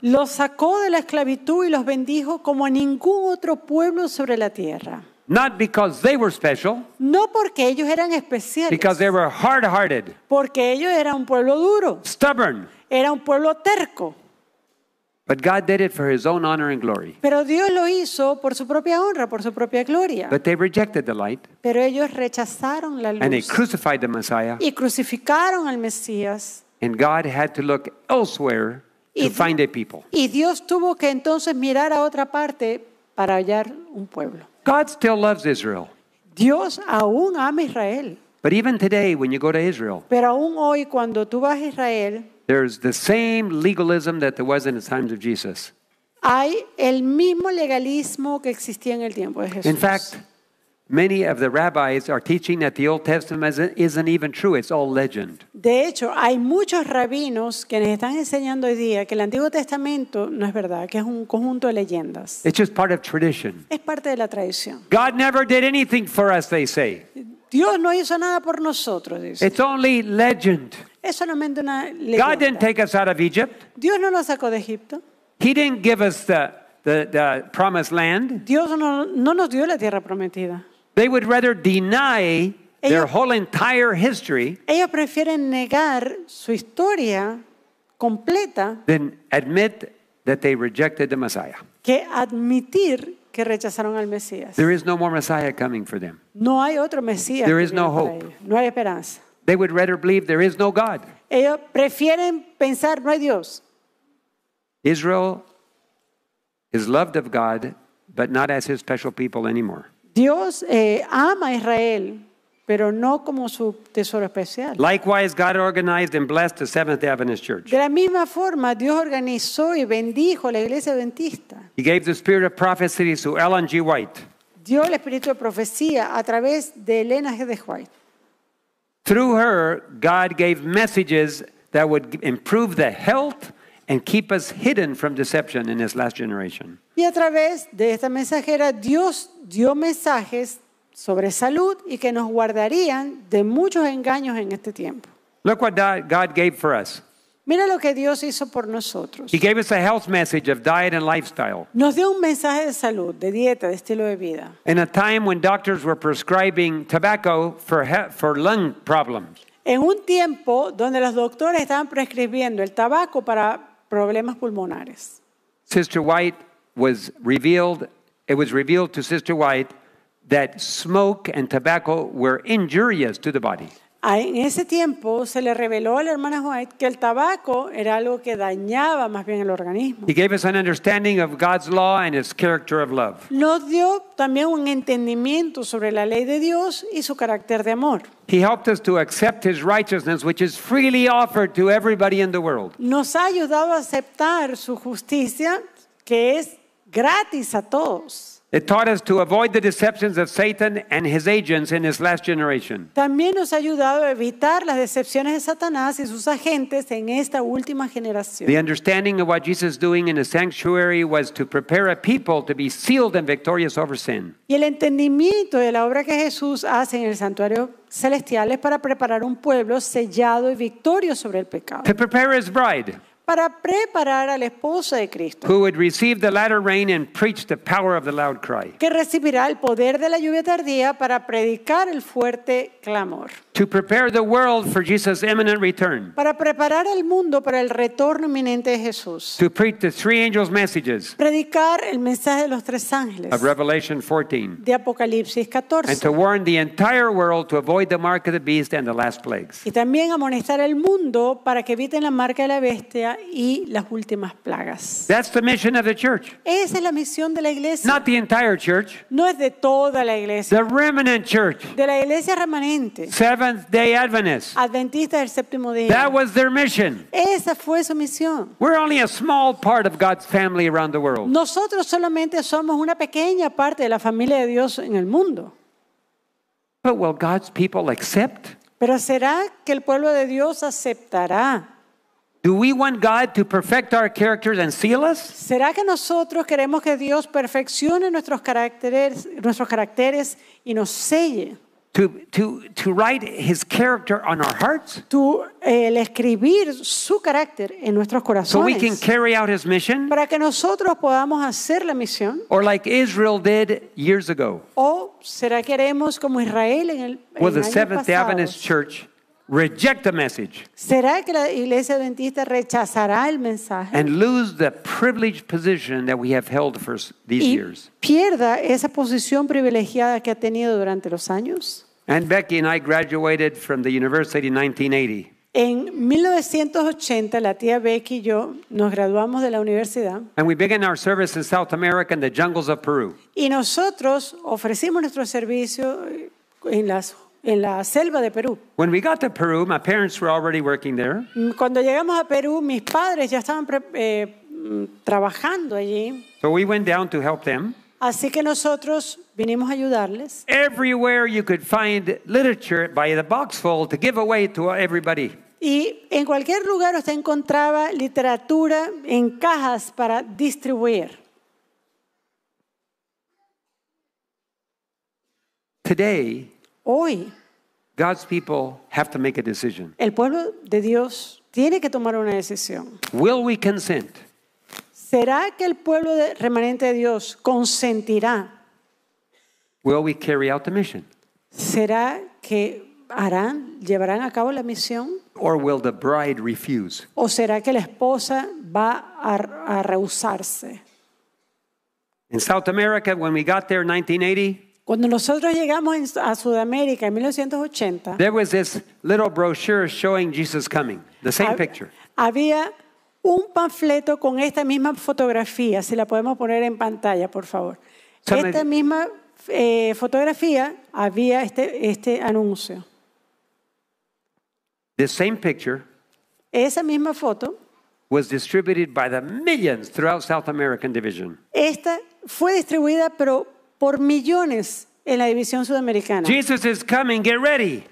Los sacó de la esclavitud y los bendijo como a ningún otro pueblo sobre la tierra.
Not because they were special,
no porque ellos eran especiales. Because
they were hard-hearted.
Porque ellos eran un pueblo duro. Stubborn. Era un pueblo terco.
But God did it for his own honor and glory.
Pero Dios lo hizo por su propia honra, por su propia gloria.
But they rejected the light.
Pero ellos rechazaron la luz. And they
crucified the Messiah.
Y crucificaron al Mesías.
And God had to look elsewhere y, to find a people.
Y Dios tuvo que entonces mirar a otra parte para hallar un pueblo. God still
loves Israel.
Dios aún ama Israel.
But even today, when you go to Israel,
Pero aún hoy cuando tú vas a Israel,
there's the same legalism that there was in the times of Jesus.
hay el mismo legalismo que existía en el tiempo de Jesús. In
fact, Many of the rabbis are teaching that the Old Testament isn't even true, it's all legend.
De hecho, hay muchos rabinos que nos están enseñando hoy día que el Antiguo Testamento no es verdad, que es un conjunto de leyendas.
It's just part of tradition.
Es parte de la tradición.
God never did anything for us, they say.
Dios no hizo nada por nosotros, dice. It's
only legend.
Es solamente una leyenda. God
didn't take us out of Egypt.
Dios no nos sacó de Egipto.
He didn't give us the, the, the promised land.
Dios no, no nos dio la tierra prometida.
They would rather deny ellos, their whole entire history.
Ellos prefieren negar su historia completa.
Than admit that they rejected the Messiah.
Que admitir que rechazaron al Mesías.
There is no more Messiah coming for them.
No hay otro Mesías. There is no hope. No hay esperanza.
They would rather believe there is no God.
Ellos prefieren pensar no hay Dios.
Israel is loved of God, but not as his special people anymore.
Dios eh, ama a Israel, pero no como su tesoro especial.
Likewise, God organized and blessed the Seventh day Adventist Church.
De la misma forma, Dios organizó y bendijo la iglesia adventista.
He gave the spirit of prophecy to Ellen G. White.
Dio el espíritu de profecía a través de Elena G. White.
Through her, God gave messages that would improve the health and keep us hidden from deception in this last generation.
Y a través de esta mensajera Dios dio mensajes sobre salud y que nos guardarían de muchos engaños en este tiempo. Mira lo que Dios hizo por nosotros. Nos dio un mensaje de salud, de dieta, de estilo de vida. En un tiempo donde los doctores estaban prescribiendo el tabaco para problemas pulmonares.
Sister White was revealed, it was revealed to Sister White that smoke and tobacco were injurious to the body.
Ah, en ese tiempo se le reveló a la hermana White que el tabaco era algo que dañaba más bien el organismo.
He gave us an understanding of God's law and its character of love.
Nos dio también un entendimiento sobre la ley de Dios y su carácter de amor.
He helped us to accept his righteousness which is freely offered to everybody in the world.
Nos ha ayudado a aceptar su justicia que es gratis a todos.
It taught us to avoid the deceptions of Satan and his agents in his last generation.
También nos ha ayudado a evitar las decepciones de Satanás y sus agentes en esta última generación. The
understanding of what Jesus is doing in the sanctuary was to prepare a people to be sealed and victorious over sin.
Y el entendimiento de la obra que Jesús hace en el santuario celestial es para preparar un pueblo sellado y victorioso sobre el pecado. To
prepare his bride
para preparar a la esposa de Cristo.
Who would receive the latter rain and preach the power of the loud cry.
Que recibirá el poder de la lluvia tardía para predicar el fuerte clamor.
To prepare the world for Jesus' imminent return.
Para preparar al mundo para el retorno inminente de Jesús.
To preach the three angels messages.
Predicar el mensaje de los tres ángeles.
Of Revelation 14.
De Apocalipsis 14. And to warn
the entire world to avoid the mark of the beast and the last plagues.
Y también amonestar al mundo para que eviten la marca de la bestia y las últimas plagas.
That's the mission of the church. Esa es la misión de la iglesia. Not the entire church. No es de toda la iglesia. The remnant church.
De la iglesia remanente.
Seventh Day Adventists.
Adventista del séptimo día. That was
their mission.
Esa fue su misión.
We're only a small part of God's family around the world.
Nosotros solamente somos una pequeña parte de la familia de Dios en el mundo.
will God's people accept?
Pero será que el pueblo de Dios aceptará? Do we want God to perfect our characters and seal us? ¿Será que nosotros queremos que Dios perfeccione nuestros caracteres, nuestros caracteres y nos selle? To, to, to write his character on our hearts. To, eh, el escribir su carácter en nuestros corazones. So we can
carry out his mission.
Para que nosotros podamos hacer la misión.
Or like Israel did years ago.
O será que haremos como Israel en el, well, en the años Seventh Adventist
Church reject the message.
¿Será que la iglesia adventista rechazará el mensaje?
And lose the privileged position that we have held for these y years.
Pierda esa posición privilegiada que ha tenido durante los años.
And Becky and I graduated from the university in 1980.
En 1980 la tía Becky y yo nos graduamos de la universidad.
And we began our service in South America in the jungles of Peru.
Y nosotros ofrecimos nuestro servicio eh, en las en la selva de Perú. Cuando llegamos a Perú, mis padres ya estaban eh, mm, trabajando allí.
So we went down to help them.
Así que nosotros vinimos a ayudarles. Y en cualquier lugar usted encontraba literatura en cajas para distribuir.
Today, Hoy God's people have to make a decision.
el pueblo de Dios tiene que tomar una decisión.
Will we consent?
¿Será que el pueblo remanente de Dios consentirá?
Will we carry out the mission?
¿Será que harán, llevarán a cabo la misión?
Or will the bride refuse?
¿O será que la esposa va a, rehusarse?
In South America, when we got there 1980,
cuando nosotros llegamos a Sudamérica en 1980, Había un panfleto con esta misma fotografía, si la podemos poner en pantalla, por favor. esta misma eh, fotografía había este, este anuncio. The Esa misma foto
was distributed by the millions throughout South American division.
Esta fue distribuida pero por millones en la división sudamericana.
Jesus is coming, get ready.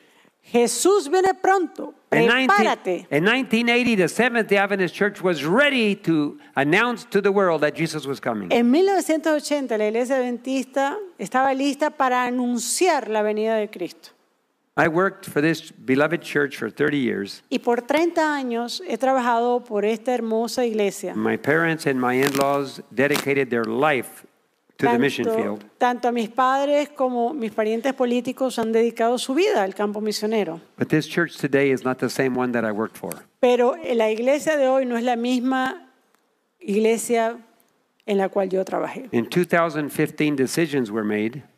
Jesús viene pronto. In,
1980, the Seventh day Adventist Church was ready to announce to the world that Jesus was coming.
En 1980, la iglesia adventista estaba lista para anunciar la venida de Cristo.
I worked for this beloved church for 30 years.
Y por 30 años he trabajado por esta hermosa iglesia.
My parents and my in-laws dedicated their life
tanto, a mis padres como mis parientes políticos han dedicado su vida al campo misionero. Pero la iglesia de hoy no es la misma iglesia en la cual yo trabajé.
2015 decisions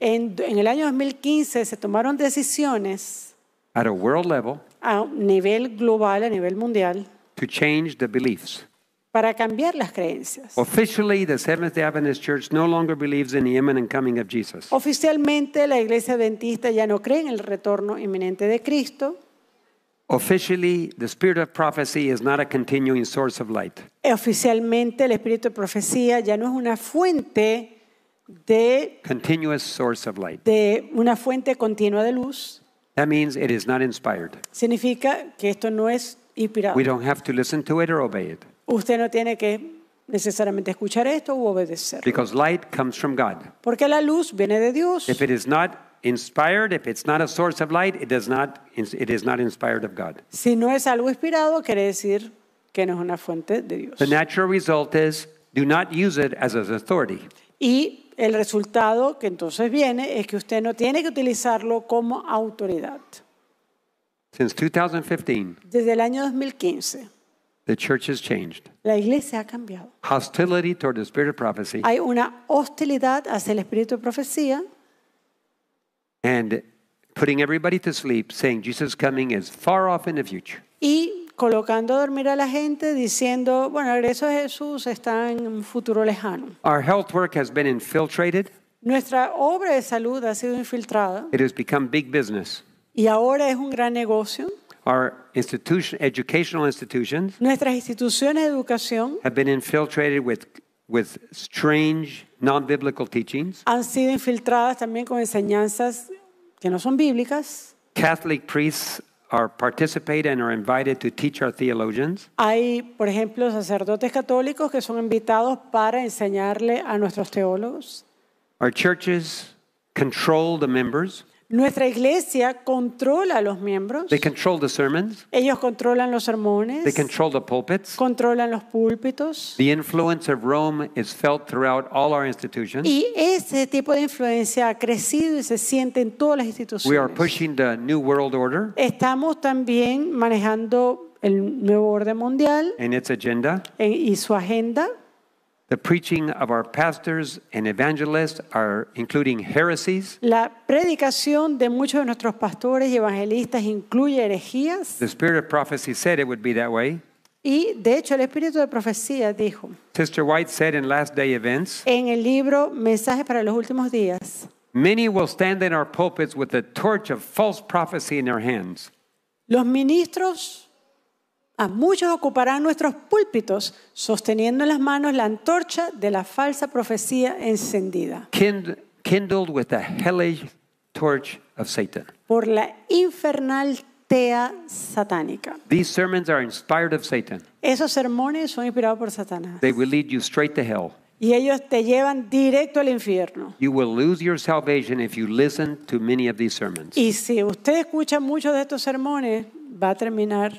En, el año 2015 se tomaron decisiones a world nivel global, a nivel mundial.
To change the beliefs
para cambiar las creencias.
Officially, the Seventh-day Adventist Church no longer believes in the imminent coming of Jesus.
Oficialmente, la Iglesia Adventista ya no cree en el retorno inminente de Cristo.
Officially, the spirit of prophecy is not a continuing source of light.
Oficialmente, el espíritu de profecía ya no es una fuente de
continuous source of light.
De una fuente continua de luz.
That means it is not inspired.
Significa que esto no es inspirado. We
don't have to listen to it or obey it.
Usted no tiene que necesariamente escuchar esto u obedecer. Because
light comes from God.
Porque la luz viene de Dios. If
it is not inspired, if not a source of light, it is not inspired of God.
Si no es algo inspirado, quiere decir que no es una fuente de Dios.
The natural result is do not use it as an authority.
Y el resultado que entonces viene es que usted no tiene que utilizarlo como autoridad.
Since 2015.
Desde el año 2015.
The church has changed.
La iglesia ha cambiado.
Hostility toward the spirit of prophecy. Hay
una hostilidad hacia el espíritu de profecía.
And putting everybody to sleep, saying Jesus coming is far off in the future.
Y colocando a dormir a la gente diciendo, bueno, el regreso de Jesús está en un futuro lejano.
Our health work has been infiltrated.
Nuestra obra de salud ha sido infiltrada.
It has become big business.
Y ahora es un gran negocio.
Our institution, educational institutions
Nuestras instituciones de educación
have been infiltrated with, with strange non-biblical teachings.
han sido infiltradas también con enseñanzas que no son bíblicas.
Catholic priests are participate and are invited to teach our theologians.
Hay, por ejemplo, sacerdotes católicos que son invitados para enseñarle a nuestros teólogos.
Our churches control the members.
Nuestra iglesia controla a los miembros.
They control the sermons.
Ellos controlan los sermones.
They control the pulpits.
Controlan los púlpitos.
The influence of Rome is felt throughout all our institutions. Y
ese tipo de influencia ha crecido y se siente en todas las instituciones. We are
pushing the new world order.
Estamos también manejando el nuevo orden mundial.
In its agenda.
En, y su agenda.
The preaching of our pastors and evangelists are including heresies.
La predicación de muchos de nuestros pastores y evangelistas incluye herejías.
The spirit of prophecy said it would be that way.
Y de hecho el espíritu de profecía dijo.
Sister White said in Last Day Events.
En el libro Mensajes para los últimos días.
Many will stand in our pulpits with the torch of false prophecy in their hands.
Los ministros A muchos ocuparán nuestros púlpitos sosteniendo en las manos la antorcha de la falsa profecía encendida. Por la infernal tea satánica. Esos sermones son inspirados por Satanás. Y ellos te llevan directo al infierno. Y si usted escucha muchos de estos sermones, va a terminar.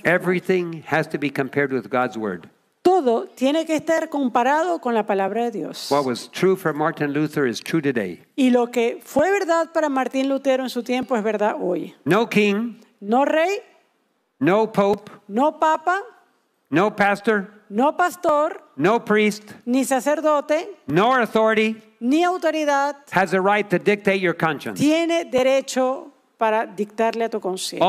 Todo tiene que estar comparado con la palabra de Dios. Y lo que fue verdad para Martín Lutero en su tiempo es verdad hoy.
No king. No rey. No pope.
No papa.
No pastor.
No priest. Ni sacerdote. No Ni autoridad. Tiene derecho para dictarle a tu conciencia.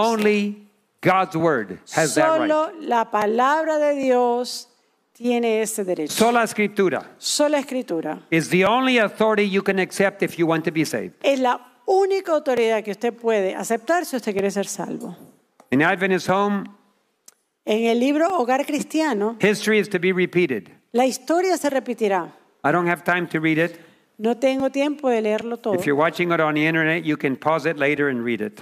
God's word has Solo that right. Solo
la palabra de Dios tiene ese derecho.
Sola escritura.
Sola escritura.
Is the only authority you can accept if you want to be saved.
Es la única autoridad que usted puede aceptar si usted quiere ser salvo.
In Adventist Home,
en el libro Hogar Cristiano,
history is to be repeated.
La historia se repetirá.
I don't have time to read it.
No tengo tiempo de leerlo todo.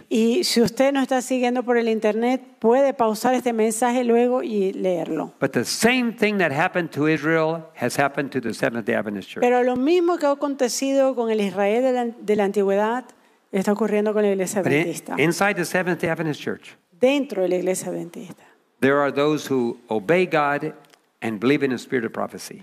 Y si usted no está siguiendo por el internet, puede pausar este mensaje luego y leerlo.
Pero
lo mismo que ha acontecido con el Israel de la, antigüedad está ocurriendo con la iglesia adventista.
inside the Seventh-day Adventist
Dentro de la iglesia adventista.
There are those who obey God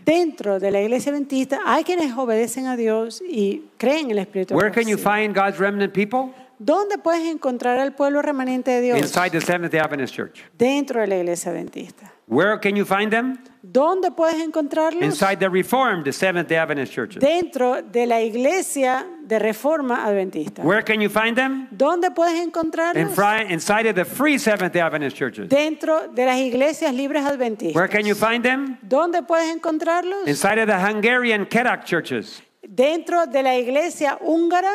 Dentro de la iglesia adventista hay quienes obedecen a Dios y creen en el espíritu Where can you find God's remnant people? ¿Dónde puedes encontrar al pueblo remanente de Dios?
Inside the Seventh Day Adventist Church.
Dentro de la iglesia adventista.
Where can you find them?
¿Dónde puedes encontrarlos?
Inside the Reformed, the Seventh-day Adventist churches.
Dentro de la iglesia de Reforma Adventista. Where
can you find them?
¿Dónde puedes encontrarlos? In
fri inside of the Free Seventh-day Adventist churches.
Dentro de las iglesias libres adventistas.
Where can you find them?
¿Dónde puedes encontrarlos?
Inside of the Hungarian Kerak churches.
Dentro de la iglesia húngara.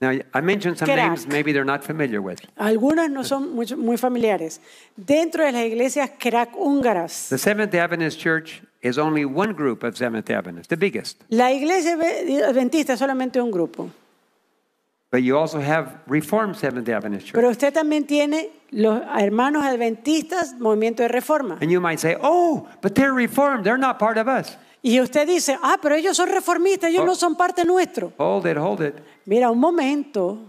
Now, I mentioned some names maybe they're not familiar with.
Algunas no son muy, muy familiares. Dentro de las iglesias crack húngaras.
The Seventh day Adventist Church is only one group of Seventh day Adventists, the biggest.
La iglesia adventista es solamente un grupo.
But you also have Reformed Seventh day Adventist Church.
Pero usted también tiene los hermanos adventistas, movimiento de reforma.
And you might say, "Oh, but they're reformed, they're not part of us."
Y usted dice, ah, pero ellos son reformistas, ellos no oh. son parte nuestro.
Hold it, hold it.
Mira, un momento.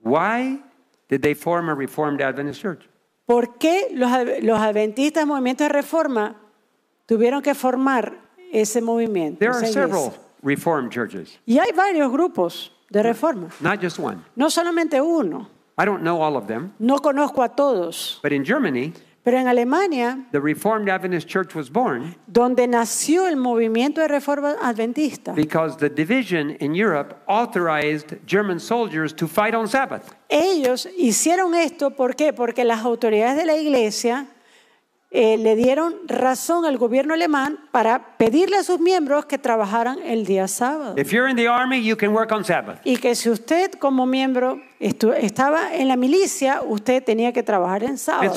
Why did they form a Reformed Adventist Church?
¿Por qué los, los adventistas movimientos de reforma tuvieron que formar ese movimiento? There are several
Reformed churches.
Y hay varios grupos de reforma. Not just one. No solamente uno.
I don't know all of them.
No conozco a todos.
But in Germany,
pero en Alemania, donde nació el movimiento de reforma adventista, Ellos hicieron esto ¿por qué? porque las autoridades de la iglesia eh, le dieron razón al gobierno alemán para pedirle a sus miembros que trabajaran el día sábado. Y que si usted como miembro estaba en la milicia, usted tenía que trabajar en sábado.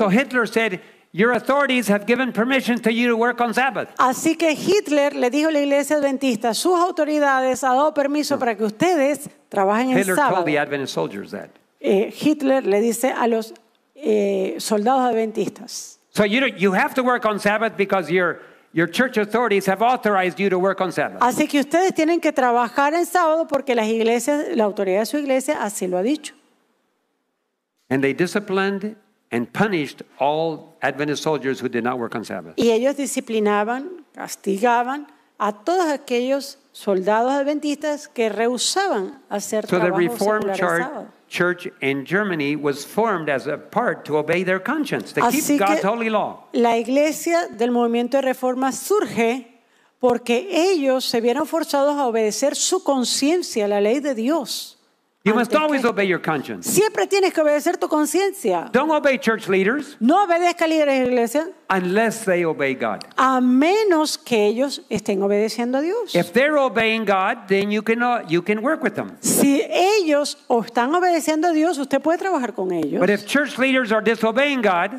Así que Hitler le dijo a la iglesia adventista, sus autoridades han dado permiso para que ustedes trabajen Hitler el sábado. Eh, Hitler le dice a los eh, soldados adventistas.
So you, you have to work on Sabbath because your, your church authorities have authorized you to work on Sabbath. Así
que ustedes tienen que trabajar en sábado porque las iglesias, la autoridad de su iglesia así lo ha dicho.
And they disciplined and punished all Adventist soldiers who did not work on Sabbath.
Y ellos disciplinaban, castigaban a todos aquellos soldados adventistas que rehusaban hacer so trabajo the reform sábado
church in Germany was formed as a part to obey their conscience, to Así keep God's holy law.
La iglesia del movimiento de reforma surge porque ellos se vieron forzados a obedecer su conciencia, la ley de Dios. Siempre tienes que obedecer tu conciencia.
No obedezca
líderes de iglesia a menos que ellos estén obedeciendo a Dios. Si ellos están obedeciendo a Dios, usted puede trabajar con ellos.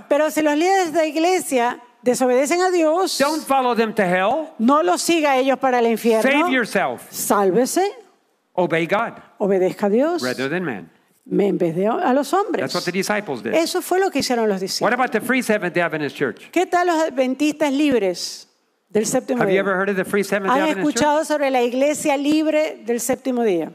Pero si los líderes de iglesia desobedecen a Dios, no los siga a ellos para el infierno. Sálvese. Obey obedezca a Dios rather than en vez de a los hombres. That's what the
disciples did. Eso
fue lo que hicieron los What discípulos. about the Free Seventh
day Adventist Church?
¿Qué tal los adventistas libres del séptimo Have you ever
día? heard of the Free Seventh day ¿Han Adventist Church? escuchado
sobre la iglesia libre del séptimo día?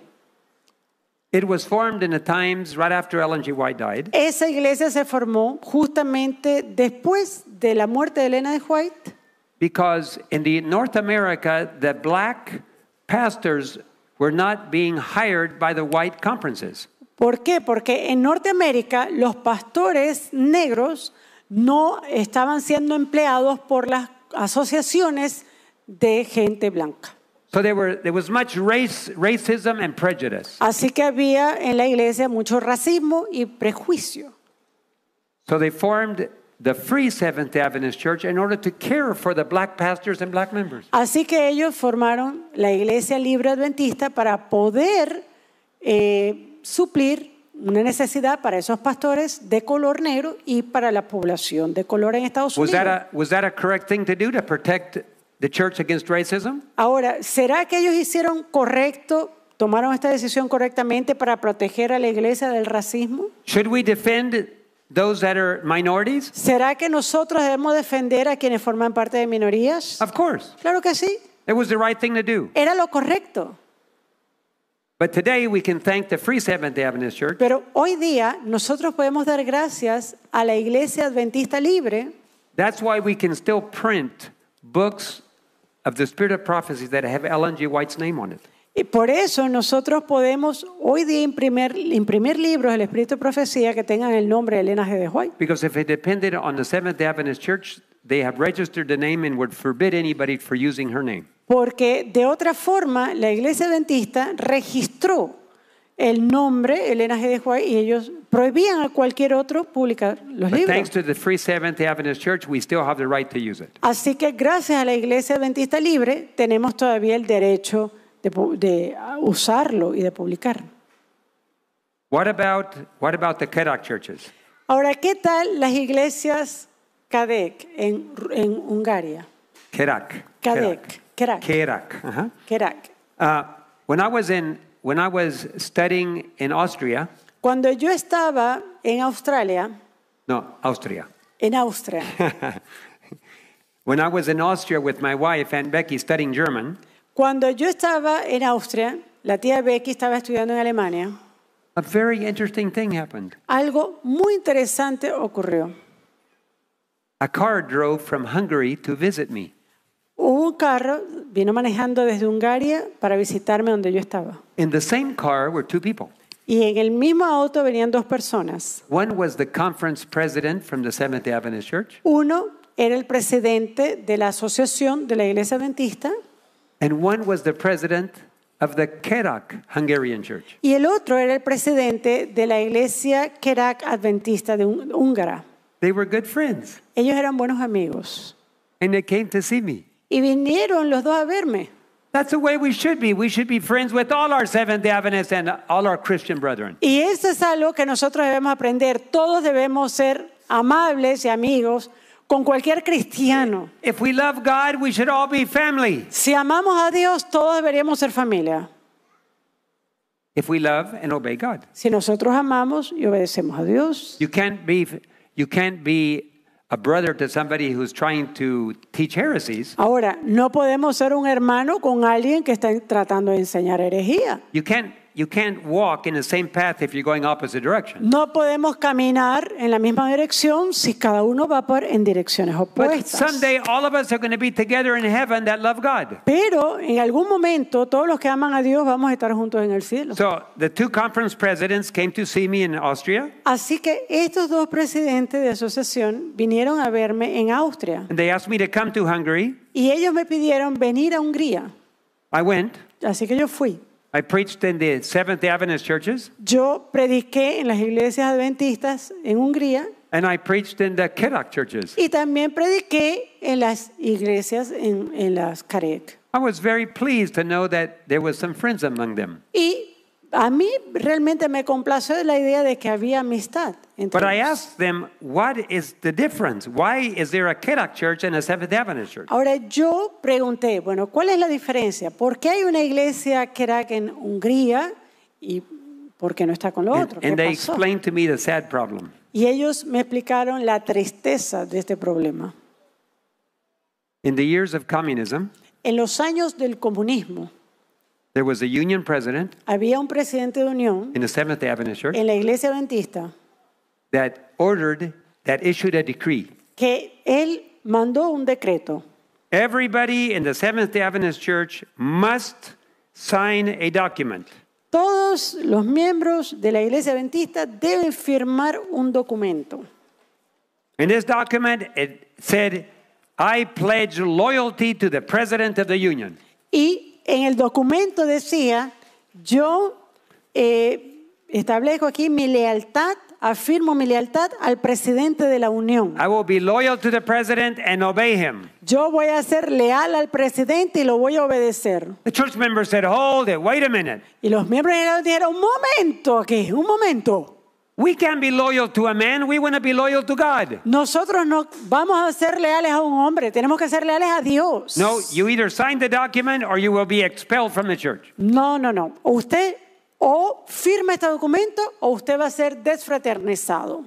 It was formed in the times right after Ellen G. White died.
Esa iglesia se formó justamente después de la muerte de Elena de White,
Because in the North America, the black pastors
¿Por qué? Porque en Norteamérica los pastores negros no estaban siendo empleados por las asociaciones de gente blanca. Así que había en la iglesia mucho racismo y prejuicio.
So they formed
Así que ellos formaron la Iglesia Libre Adventista para poder eh, suplir una necesidad para esos pastores de color negro y para la población de color en Estados Unidos.
was that a correct thing to do to protect the church against
Ahora, ¿será que ellos hicieron correcto tomaron esta decisión correctamente para proteger a la iglesia del racismo?
Should we those that are minorities?
¿Será que nosotros debemos defender a quienes forman parte de minorías? Of course. Claro que sí. It was the right thing to do. Era lo correcto.
But today we can thank the Free Seventh day Adventist Church.
Pero hoy día nosotros podemos dar gracias a la Iglesia Adventista Libre.
That's why we can still print books of the Spirit of Prophecy that have Ellen G. White's name on it.
Y por eso nosotros podemos hoy día imprimir, libros del Espíritu de Profecía que tengan el nombre Elena G. de Joy. Porque de otra forma, la iglesia adventista registró el nombre, Elena G. de y ellos prohibían a cualquier otro publicar los libros. Así que gracias a la Iglesia Adventista Libre tenemos todavía el derecho de, de ah, usarlo y de publicar.
What about, what about the Kedak churches?
Ahora, ¿qué tal las iglesias Kadek en, en Hungría?
Kerak. Kadek. Kerak. Kerak. Uh -huh. Kerak. Uh, when I was in when I was studying in Austria.
Cuando yo estaba en Australia.
No, Austria.
En Austria.
when I was in Austria with my wife and Becky studying German.
Cuando yo estaba en Austria, la tía Becky estaba estudiando en Alemania. Algo muy interesante ocurrió. Un carro vino manejando desde Hungría para visitarme donde yo estaba. Y en el mismo auto venían dos personas. Uno era el presidente de la asociación de la Iglesia Adventista.
And one was the president of the Kerak Hungarian Church.
Y el otro era el presidente de la iglesia Kerak Adventista de Hú- Húngara.
They were good friends.
Ellos eran buenos amigos. And they came to see me. Y vinieron los dos a verme.
That's the way we should be. We should be friends with all our Seventh day Adventists and all our Christian brethren.
Y eso es algo que nosotros debemos aprender. Todos debemos ser amables y amigos con cualquier cristiano. If we love God, we should all be family. Si amamos a Dios, todos deberíamos ser familia.
If we love and obey God.
Si nosotros amamos y obedecemos a Dios.
You can't be you can't be a brother to somebody who's trying to teach heresies.
Ahora, no podemos ser un hermano con alguien que está tratando de enseñar herejía. You can't no podemos caminar en la misma dirección si cada uno va por en direcciones opuestas. Pero en algún momento todos los que aman a Dios vamos a estar juntos en el cielo. Así que estos dos presidentes de asociación vinieron a verme en Austria y ellos me pidieron venir a Hungría.
I went, Así que yo fui. I preached in the Seventh Adventist churches.
Yo prediqué en las iglesias adventistas en Hungría.
And I preached in the Kerak churches.
Y también prediqué en las iglesias en, en las Karek.
I was very pleased to know that there was some friends among them.
Y a mí realmente me complació la idea de que había amistad. But Ahora yo pregunté, bueno, ¿cuál es la diferencia? ¿Por qué hay una iglesia Kedak en Hungría y por qué no está con lo otro? Y ellos me explicaron la tristeza de este problema.
en
los años del comunismo, había un presidente de unión
en
la iglesia adventista
that ordered, that issued a decree.
que él mandó un decreto.
Everybody in the Seventh day Adventist Church must sign a document.
Todos los miembros de la Iglesia Adventista deben firmar un documento.
In this document, it said, I pledge loyalty to the President of the Union.
Y en el documento decía, yo eh, establezco aquí mi lealtad Afirmo mi lealtad al presidente de la Unión.
I will be loyal to the president and obey him.
Yo voy a ser leal al presidente y lo voy a obedecer.
The church members said, "Hold it, wait a minute."
Y los miembros dijeron, "Un momento aquí, un momento." We can be loyal to a man, we want to be loyal to God. Nosotros no vamos a ser leales a un hombre, tenemos que ser leales a Dios. No,
you either sign the document or you will be expelled from the church.
No, no, no. Usted o firma este documento o usted va a ser desfraternizado.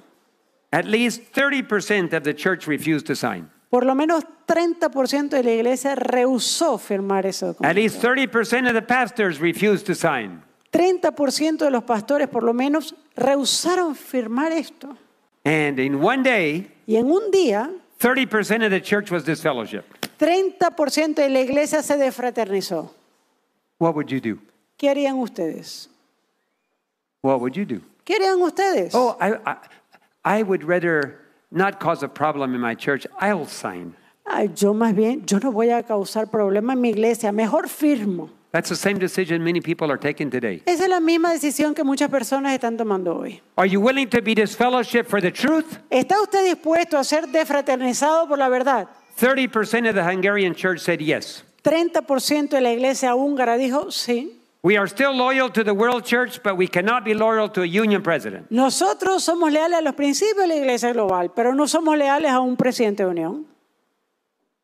At least 30% of the church refused to sign.
Por lo menos 30% de la iglesia rehusó firmar ese documento.
At least 30% of the pastors refused to sign.
30% de los pastores por lo menos rehusaron firmar esto. And in one day, y en un día,
30% of the church was
de la iglesia se desfraternizó.
What would you do?
¿Qué harían ustedes? What would you do? ¿Qué harían ustedes? Oh,
I, I, I would rather not cause a problem in my church. I'll sign.
Ay, yo más bien, yo no voy a causar problema en mi iglesia, mejor firmo.
That's the same decision many people are taking today.
Esa es la misma decisión que muchas personas están tomando hoy.
Are you willing to be disfellowship for the truth?
¿Está usted dispuesto a ser defraternizado por la verdad?
30% of the Hungarian church said yes.
30% de la iglesia húngara dijo sí.
We are still loyal to the world church, but we cannot be loyal to a union president.
Nosotros somos leales a los principios de la iglesia global, pero no somos leales a un presidente de unión.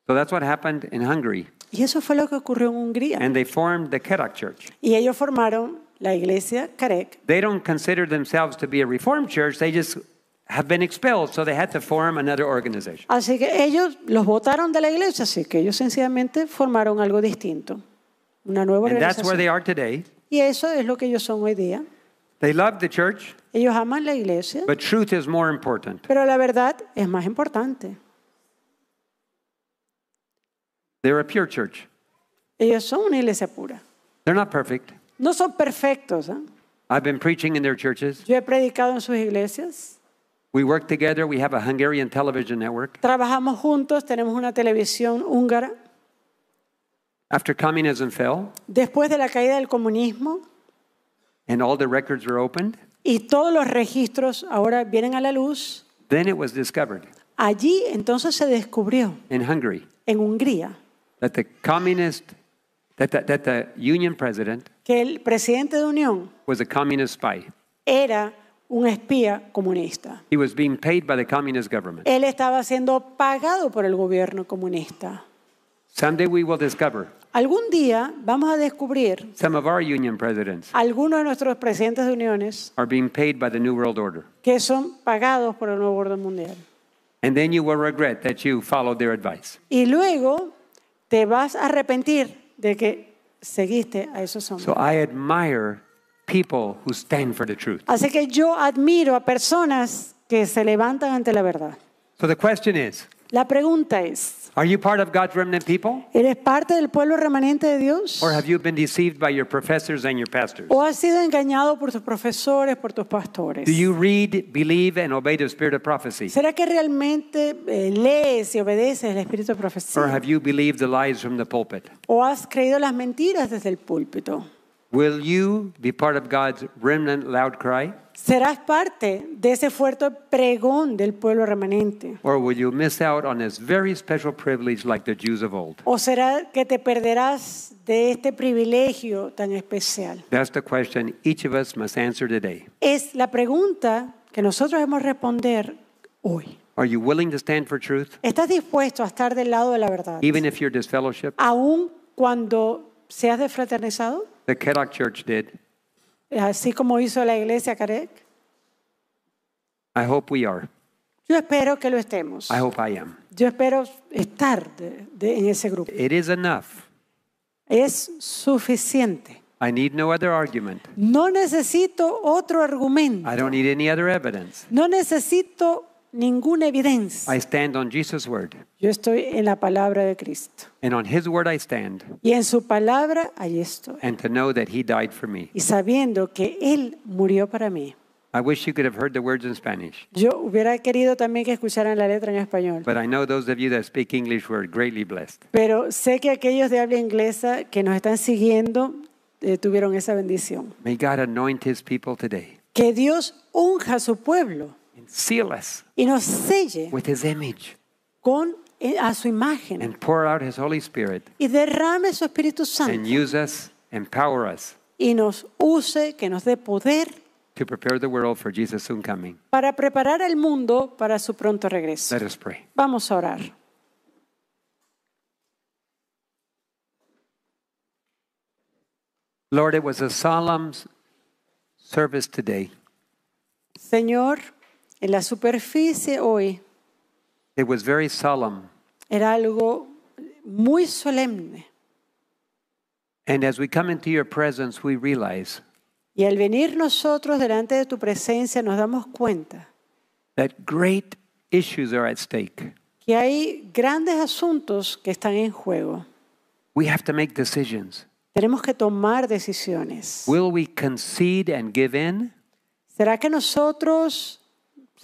So that's what happened in Hungary.
Y eso fue lo que ocurrió en Hungría.
And they formed the Kerek Church.
Y ellos formaron la iglesia Kerek.
They don't consider themselves to be a reformed church, they just have been expelled, so they had to form another organization.
Así que ellos los votaron de la iglesia, así que ellos sencillamente formaron algo distinto. Una nueva And that's where they are today. Y eso es lo que ellos son hoy día.
They love the church,
Ellos aman la iglesia,
but truth is more important.
pero la verdad es más importante.
They're a pure church.
Ellos son una iglesia pura.
They're not perfect.
No son perfectos. ¿ah?
I've been preaching in their churches.
Yo he predicado en sus iglesias.
We work together. We have a Hungarian television network.
Trabajamos juntos, tenemos una televisión húngara después de la caída del comunismo, y todos los registros ahora vienen a la luz, allí entonces se descubrió
en
Hungría que el presidente de Unión era un espía comunista.
Él
estaba siendo pagado por el gobierno comunista.
Someday we will discover.
Algún día vamos a descubrir
Some of our union presidents
algunos de nuestros presidentes de uniones
are being paid by the New World Order.
que son pagados por el nuevo orden mundial.
And then you will regret that you followed their advice.
Y luego te vas a arrepentir de que seguiste a esos hombres. So
I admire people who stand for the truth.
Así que yo admiro a personas que se levantan ante la verdad.
So the question is,
la pregunta es
Are you part of God's remnant people?
¿Eres parte del pueblo remanente de Dios?
Or have you been deceived by your professors and your pastors?
¿O has sido engañado por tus profesores, por tus pastores? Do
you read, believe and obey the spirit of prophecy?
¿Será que realmente eh, lees y obedeces el espíritu de profecía? Or
have you believed the lies from the pulpit?
¿O has creído las mentiras desde el púlpito?
Will you be part of God's remnant loud cry?
¿Serás parte de ese fuerte pregón del pueblo remanente?
Or will you miss out on this very special privilege like the Jews of old?
¿O será que te perderás de este privilegio tan especial?
That's the question each of us must answer today.
Es la pregunta que nosotros hemos responder hoy.
Are you willing to stand for truth?
¿Estás dispuesto a estar del lado de la verdad?
Even if you're disfellowship?
Aún cuando ¿Se has desfraternizado?
The Kerak Church did.
Así como hizo la iglesia Karek.
I hope we are.
Yo espero que lo estemos. I hope I am. Yo espero estar de, de, en ese grupo.
It is enough. Es suficiente. I need no other argument.
No necesito otro argumento. I
don't need any other evidence.
No necesito ninguna evidencia. Yo estoy en la palabra de Cristo. Y en su palabra ahí estoy. Y sabiendo que él murió para mí. Yo hubiera querido también que escucharan la letra en español. Pero sé que aquellos de habla inglesa que nos están siguiendo eh, tuvieron esa bendición. Que Dios unja a su pueblo seal us y nos selle with his image con eh, a su imagen and pour out his Holy Spirit y derrame su Espíritu Santo and
use us, empower us
y nos use, que nos dé poder
to prepare the world for Jesus soon coming.
para preparar el mundo para su pronto regreso. Let us pray. Vamos a orar.
Lord, it was a solemn service today.
Señor, en la superficie hoy era algo muy solemne. Y al venir nosotros delante de tu presencia nos damos cuenta que hay grandes asuntos que están en juego. Tenemos que tomar decisiones. ¿Será que nosotros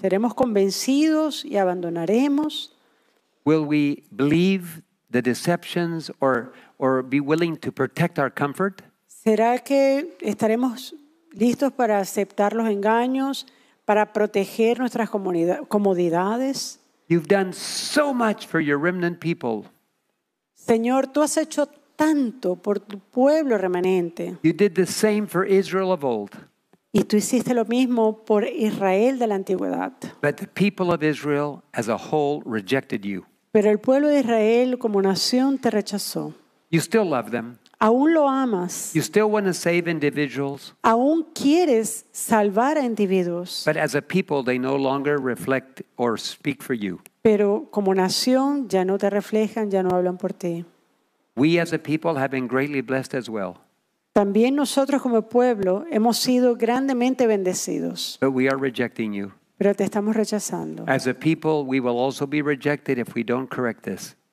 ¿Seremos convencidos y abandonaremos? ¿Será que estaremos listos para aceptar los engaños, para proteger nuestras comodidades? Señor, tú has hecho tanto por tu pueblo remanente. You did the same for Israel of old. Y tú hiciste lo mismo por Israel de la antigüedad.
But the people of Israel as a whole rejected you.
Pero el pueblo de Israel como nación te rechazó.
You still love them.
Aún lo amas.
You still want to save individuals.
Aún quieres salvar a individuos.
But as a people they no longer reflect or speak for you.
Pero como nación ya no te reflejan, ya no hablan por ti.
We as a people have been greatly blessed as well.
También nosotros como pueblo hemos sido grandemente bendecidos.
Pero
te estamos rechazando.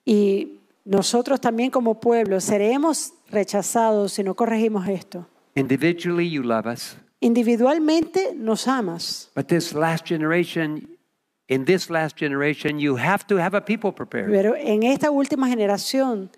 Y nosotros también como pueblo seremos rechazados si no corregimos esto.
Individually, you love us.
Individualmente nos amas. Pero en esta última generación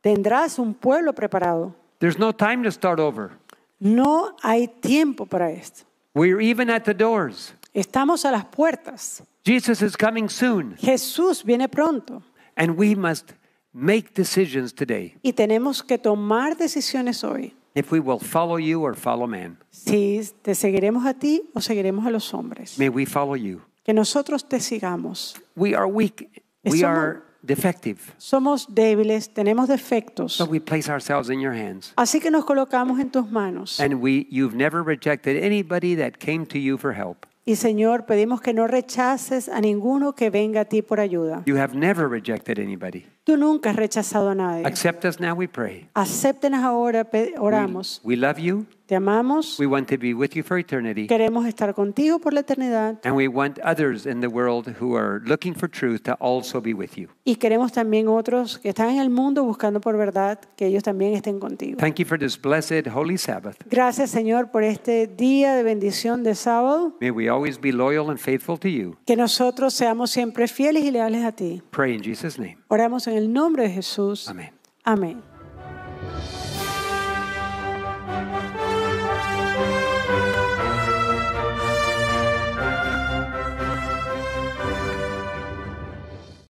tendrás un pueblo preparado.
There's no time to start over.
No hay tiempo para esto.
We're even at the doors.
Estamos a las puertas.
Jesus is coming soon.
Jesús viene pronto.
And we must make decisions today.
Y tenemos que tomar decisiones hoy.
If we will follow you or follow man.
Si te seguiremos a ti o seguiremos a los hombres.
May we follow you.
Que nosotros te sigamos. We are weak. We Somos are defective. Somos débiles, tenemos defectos.
So we place ourselves in your hands.
Así que nos colocamos en tus manos. And
we, you've never rejected anybody that came to you for help.
Y Señor, pedimos que no rechaces a ninguno que venga a ti por ayuda.
You have never rejected anybody.
Tú nunca has rechazado a nadie.
Accept us now, we pray.
Acéptenos ahora, oramos.
We, we love you.
Te amamos. Queremos estar contigo por la eternidad. Y queremos también otros que están en el mundo buscando por verdad que ellos también estén contigo. Gracias, Señor, por este día de bendición de sábado.
Que
nosotros seamos siempre fieles y leales a ti. Oramos en el nombre de Jesús. Amén. Amén.